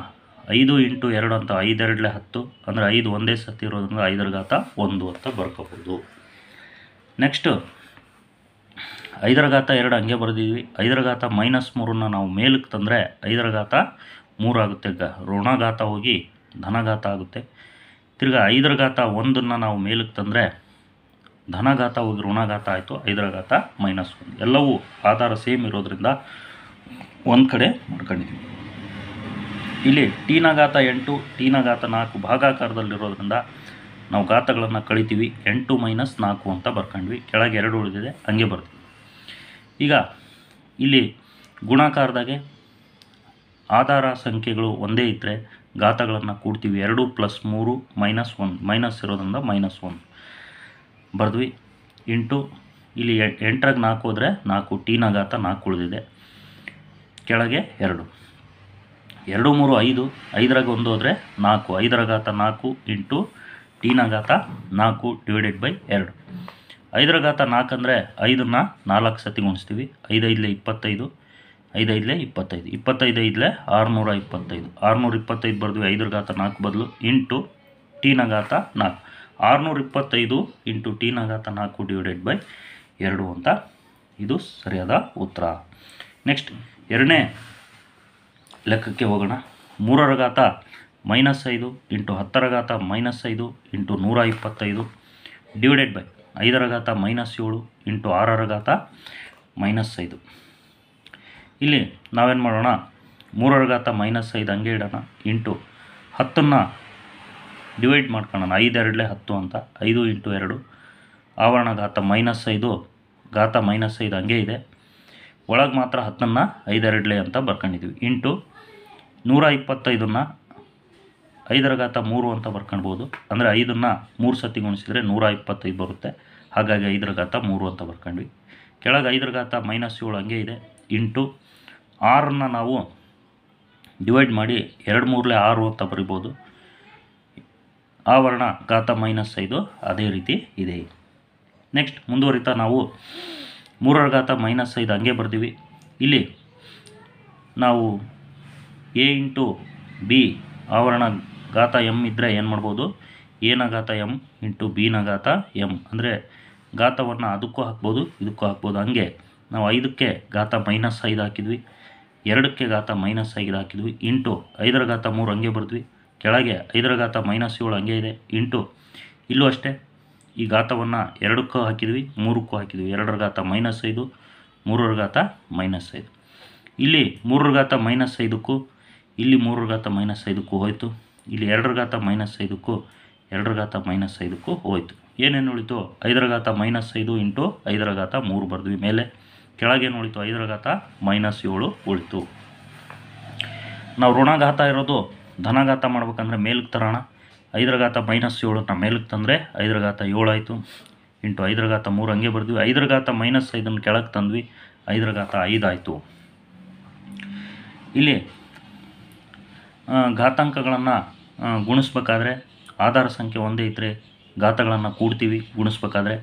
ಐದು ಇಂಟು ಎರಡು ಅಂತ ಐದೆರಡಲೇ ಹತ್ತು ಅಂದರೆ ಐದು ಒಂದೇ ಸತಿ ಇರೋದ್ರಿಂದ ಐದರ ಘಾತ ಒಂದು ಅಂತ ಬರ್ಕೋಬೋದು ನೆಕ್ಸ್ಟು ಐದರ ಘಾತ ಎರಡು ಹಂಗೆ ಬರೆದಿದ್ವಿ ಐದರ ಘಾತ ಮೈನಸ್ ಮೂರನ್ನು ನಾವು ಮೇಲಕ್ಕೆ ತಂದರೆ ಐದರ ಘಾತ ಮೂರಾಗುತ್ತೆ ಗ ಋಣಘಾತ ಹೋಗಿ ಧನಘಾತ ಆಗುತ್ತೆ ತಿರ್ಗಿ ಐದರ ಘಾತ ಒಂದನ್ನು ನಾವು ಮೇಲಕ್ಕೆ ತಂದರೆ ಧನಘಾತ ಹೋಗಿ ಋಣಘಾತ ಆಯಿತು ಐದರ ಘಾತ ಮೈನಸ್ ಒಂದು ಎಲ್ಲವೂ ಆಧಾರ ಸೇಮ್ ಇರೋದ್ರಿಂದ ಒಂದು ಕಡೆ ಮಾಡ್ಕೊಂಡಿದ್ವಿ ಇಲ್ಲಿ ಟೀನ ಘಾತ ಎಂಟು ಟೀನ ಘಾತ ನಾಲ್ಕು ಭಾಗಾಕಾರದಲ್ಲಿರೋದ್ರಿಂದ ನಾವು ಘಾತಗಳನ್ನು ಕಳಿತೀವಿ ಎಂಟು ಮೈನಸ್ ನಾಲ್ಕು ಅಂತ ಬರ್ಕೊಂಡ್ವಿ ಕೆಳಗೆ ಎರಡು ಉಳಿದಿದೆ ಹಂಗೆ ಬರ್ತೀವಿ ಈಗ ಇಲ್ಲಿ ಗುಣಾಕಾರದಾಗೆ ಆಧಾರ ಸಂಖ್ಯೆಗಳು ಒಂದೇ ಇದ್ದರೆ ಘಾತಗಳನ್ನು ಕೂಡ್ತೀವಿ ಎರಡು ಪ್ಲಸ್ ಮೂರು ಮೈನಸ್ ಒನ್ ಮೈನಸ್ ಇರೋದ್ರಿಂದ ಮೈನಸ್ ಒನ್ ಬರೆದ್ವಿ ಇಂಟು ಇಲ್ಲಿ ಎಂಟ್ರಾಗಿ ನಾಲ್ಕು ಹೋದರೆ ನಾಲ್ಕು ಟೀನ ಘಾತ ನಾಲ್ಕು ಉಳಿದಿದೆ ಕೆಳಗೆ ಎರಡು ಎರಡು ಮೂರು ಐದು ಐದರಾಗ ಒಂದು ಹೋದರೆ ನಾಲ್ಕು ಐದರ ಘಾತ ನಾಲ್ಕು ಇಂಟು ಟೀನ ಘಾತ ನಾಲ್ಕು ಡಿವೈಡೆಡ್ ಬೈ ಎರಡು ಐದರ ಘಾತ ಅಂದರೆ ಐದನ್ನು ನಾಲ್ಕು ಸತಿ ಗುಣಿಸ್ತೀವಿ ಐದೈದಲ್ಲಿ ಇಪ್ಪತ್ತೈದು ಐದೈದಲೇ ಇಪ್ಪತ್ತೈದು ಇಪ್ಪತ್ತೈದು ಐದಲೇ ಆರುನೂರ ಇಪ್ಪತ್ತೈದು ಆರುನೂರ ಇಪ್ಪತ್ತೈದು ಬರೆದ್ವಿ ಐದರ ಘಾತ ನಾಲ್ಕು ಬದಲು ಇಂಟು ಟೀನ ಘಾತ ನಾಲ್ಕು ಆರುನೂರ ಇಪ್ಪತ್ತೈದು ಇಂಟು ಟೀನ ನಗಾತ ನಾಲ್ಕು ಡಿವೈಡೆಡ್ ಬೈ ಎರಡು ಅಂತ ಇದು ಸರಿಯಾದ ಉತ್ತರ ನೆಕ್ಸ್ಟ್ ಎರಡನೇ ಲೆಕ್ಕಕ್ಕೆ ಹೋಗೋಣ ಮೂರರ ಘಾತ ಮೈನಸ್ ಐದು ಇಂಟು ಹತ್ತರ ಘಾತ ಮೈನಸ್ ಐದು ಇಂಟು ನೂರ ಇಪ್ಪತ್ತೈದು ಡಿವೈಡೆಡ್ ಬೈ ಐದರ ಘಾತ ಮೈನಸ್ ಏಳು ಇಂಟು ಆರರ ಘಾತ ಮೈನಸ್ ಐದು ಇಲ್ಲಿ ನಾವೇನು ಮಾಡೋಣ ಘಾತ ಮೈನಸ್ ಐದು ಹಂಗೆ ಇಡೋಣ ಇಂಟು ಹತ್ತನ್ನು ಡಿವೈಡ್ ಮಾಡ್ಕೊಳ್ಳೋಣ ಐದು ಎರಡಲೇ ಹತ್ತು ಅಂತ ಐದು ಇಂಟು ಎರಡು ಆವರಣ ಘಾತ ಮೈನಸ್ ಐದು ಘಾತ ಮೈನಸ್ ಐದು ಹಂಗೆ ಇದೆ ಒಳಗೆ ಮಾತ್ರ ಹತ್ತನ್ನು ಐದೆರಡಲೆ ಅಂತ ಬರ್ಕೊಂಡಿದ್ವಿ ಇಂಟು ನೂರ ಇಪ್ಪತ್ತೈದನ್ನು ಐದರ ಘಾತ ಮೂರು ಅಂತ ಬರ್ಕೊಳ್ಬೋದು ಅಂದರೆ ಐದನ್ನು ಮೂರು ಸತಿ ಗುಣಿಸಿದರೆ ನೂರ ಇಪ್ಪತ್ತೈದು ಬರುತ್ತೆ ಹಾಗಾಗಿ ಐದರ ಘಾತ ಮೂರು ಅಂತ ಬರ್ಕೊಂಡ್ವಿ ಕೆಳಗೆ ಐದರ ಘಾತ ಮೈನಸ್ ಏಳು ಹಂಗೆ ಇದೆ ಇಂಟು ಆರನ್ನು ನಾವು ಡಿವೈಡ್ ಮಾಡಿ ಎರಡು ಮೂರಲೆ ಆರು ಅಂತ ಬರಿಬೋದು ಆವರಣ ಘಾತ ಮೈನಸ್ ಐದು ಅದೇ ರೀತಿ ಇದೆ ನೆಕ್ಸ್ಟ್ ಮುಂದುವರಿತಾ ನಾವು ಮೂರರ ಘಾತ ಮೈನಸ್ ಐದು ಹಂಗೆ ಬರ್ತೀವಿ ಇಲ್ಲಿ ನಾವು ಎ ಇಂಟು ಬಿ ಆವರಣ ಘಾತ ಎಮ್ ಇದ್ದರೆ ಏನು ಮಾಡ್ಬೋದು ಎನ ಘಾತ ಎಮ್ ಇಂಟು ಬಿನ ಘಾತ ಎಮ್ ಅಂದರೆ ಘಾತವನ್ನು ಅದಕ್ಕೂ ಹಾಕ್ಬೋದು ಇದಕ್ಕೂ ಹಾಕ್ಬೋದು ಹಂಗೆ ನಾವು ಐದಕ್ಕೆ ಘಾತ ಮೈನಸ್ ಐದು ಹಾಕಿದ್ವಿ ಎರಡಕ್ಕೆ ಗಾತ ಮೈನಸ್ ಐದು ಹಾಕಿದ್ವಿ ಇಂಟು ಐದರ ಗಾತ ಮೂರು ಹಂಗೆ ಬರೆದ್ವಿ ಕೆಳಗೆ ಐದರ ಘಾತ ಮೈನಸ್ ಏಳು ಹಂಗೆ ಇದೆ ಇಂಟು ಇಲ್ಲೂ ಅಷ್ಟೇ ಈ ಗಾತವನ್ನು ಎರಡಕ್ಕೂ ಹಾಕಿದ್ವಿ ಮೂರಕ್ಕೂ ಹಾಕಿದ್ವಿ ಎರಡರ ಗಾತ ಮೈನಸ್ ಐದು ಮೂರರ ಗಾತ ಮೈನಸ್ ಐದು ಇಲ್ಲಿ ಮೂರರ ಗಾತ ಮೈನಸ್ ಐದಕ್ಕೂ ಇಲ್ಲಿ ಮೂರರ ಗಾತ ಮೈನಸ್ ಐದಕ್ಕೂ ಹೋಯಿತು ಇಲ್ಲಿ ಎರಡರ ಗಾತ ಮೈನಸ್ ಐದಕ್ಕೂ ಎರಡರ ಗಾತ ಮೈನಸ್ ಐದಕ್ಕೂ ಹೋಯಿತು ಏನೇನು ಉಳಿತು ಐದರ ಗಾತ ಮೈನಸ್ ಐದು ಇಂಟು ಐದರ ಘಾತ ಮೂರು ಬರೆದ್ವಿ ಮೇಲೆ ಕೆಳಗೇನು ಉಳಿತು ಐದರ ಘಾತ ಮೈನಸ್ ಏಳು ಉಳಿತು ನಾವು ಋಣಘಾತ ಇರೋದು ಧನಘಾತ ಮಾಡ್ಬೇಕಂದ್ರೆ ಮೇಲಕ್ಕೆ ತರೋಣ ಐದರ ಘಾತ ಮೈನಸ್ ಏಳನ್ನ ಮೇಲಕ್ಕೆ ತಂದರೆ ಐದರ ಘಾತ ಆಯಿತು ಇಂಟು ಐದರ ಘಾತ ಮೂರು ಹಂಗೆ ಬರ್ದ್ವಿ ಐದರ ಘಾತ ಮೈನಸ್ ಐದನ್ನು ಕೆಳಗೆ ತಂದ್ವಿ ಐದರ ಘಾತ ಐದಾಯಿತು ಇಲ್ಲಿ ಘಾತಾಂಕಗಳನ್ನು ಗುಣಿಸ್ಬೇಕಾದ್ರೆ ಆಧಾರ ಸಂಖ್ಯೆ ಒಂದೇ ಇದ್ದರೆ ಘಾತಗಳನ್ನು ಕೂಡ್ತೀವಿ ಗುಣಿಸ್ಬೇಕಾದ್ರೆ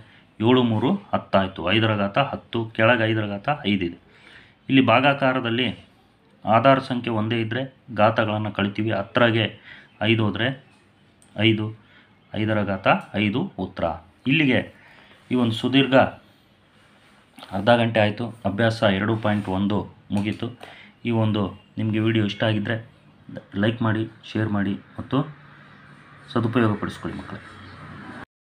ಏಳು ಮೂರು ಹತ್ತಾಯಿತು ಐದರ ಘಾತ ಹತ್ತು ಕೆಳಗೆ ಐದರ ಘಾತ ಐದಿದೆ ಇಲ್ಲಿ ಭಾಗಾಕಾರದಲ್ಲಿ ಆಧಾರ ಸಂಖ್ಯೆ ಒಂದೇ ಇದ್ದರೆ ಘಾತಗಳನ್ನು ಕಳಿತೀವಿ ಹತ್ತರಾಗೆ ಐದು ಹೋದರೆ ಐದು ಐದರ ಘಾತ ಐದು ಉತ್ತರ ಇಲ್ಲಿಗೆ ಈ ಒಂದು ಸುದೀರ್ಘ ಅರ್ಧ ಗಂಟೆ ಆಯಿತು ಅಭ್ಯಾಸ ಎರಡು ಪಾಯಿಂಟ್ ಒಂದು ಮುಗೀತು ಈ ಒಂದು ನಿಮಗೆ ವಿಡಿಯೋ ಇಷ್ಟ ಆಗಿದ್ದರೆ ಲೈಕ್ ಮಾಡಿ ಶೇರ್ ಮಾಡಿ ಮತ್ತು ಸದುಪಯೋಗಪಡಿಸ್ಕೊಳ್ಳಿ ಮಕ್ಕಳು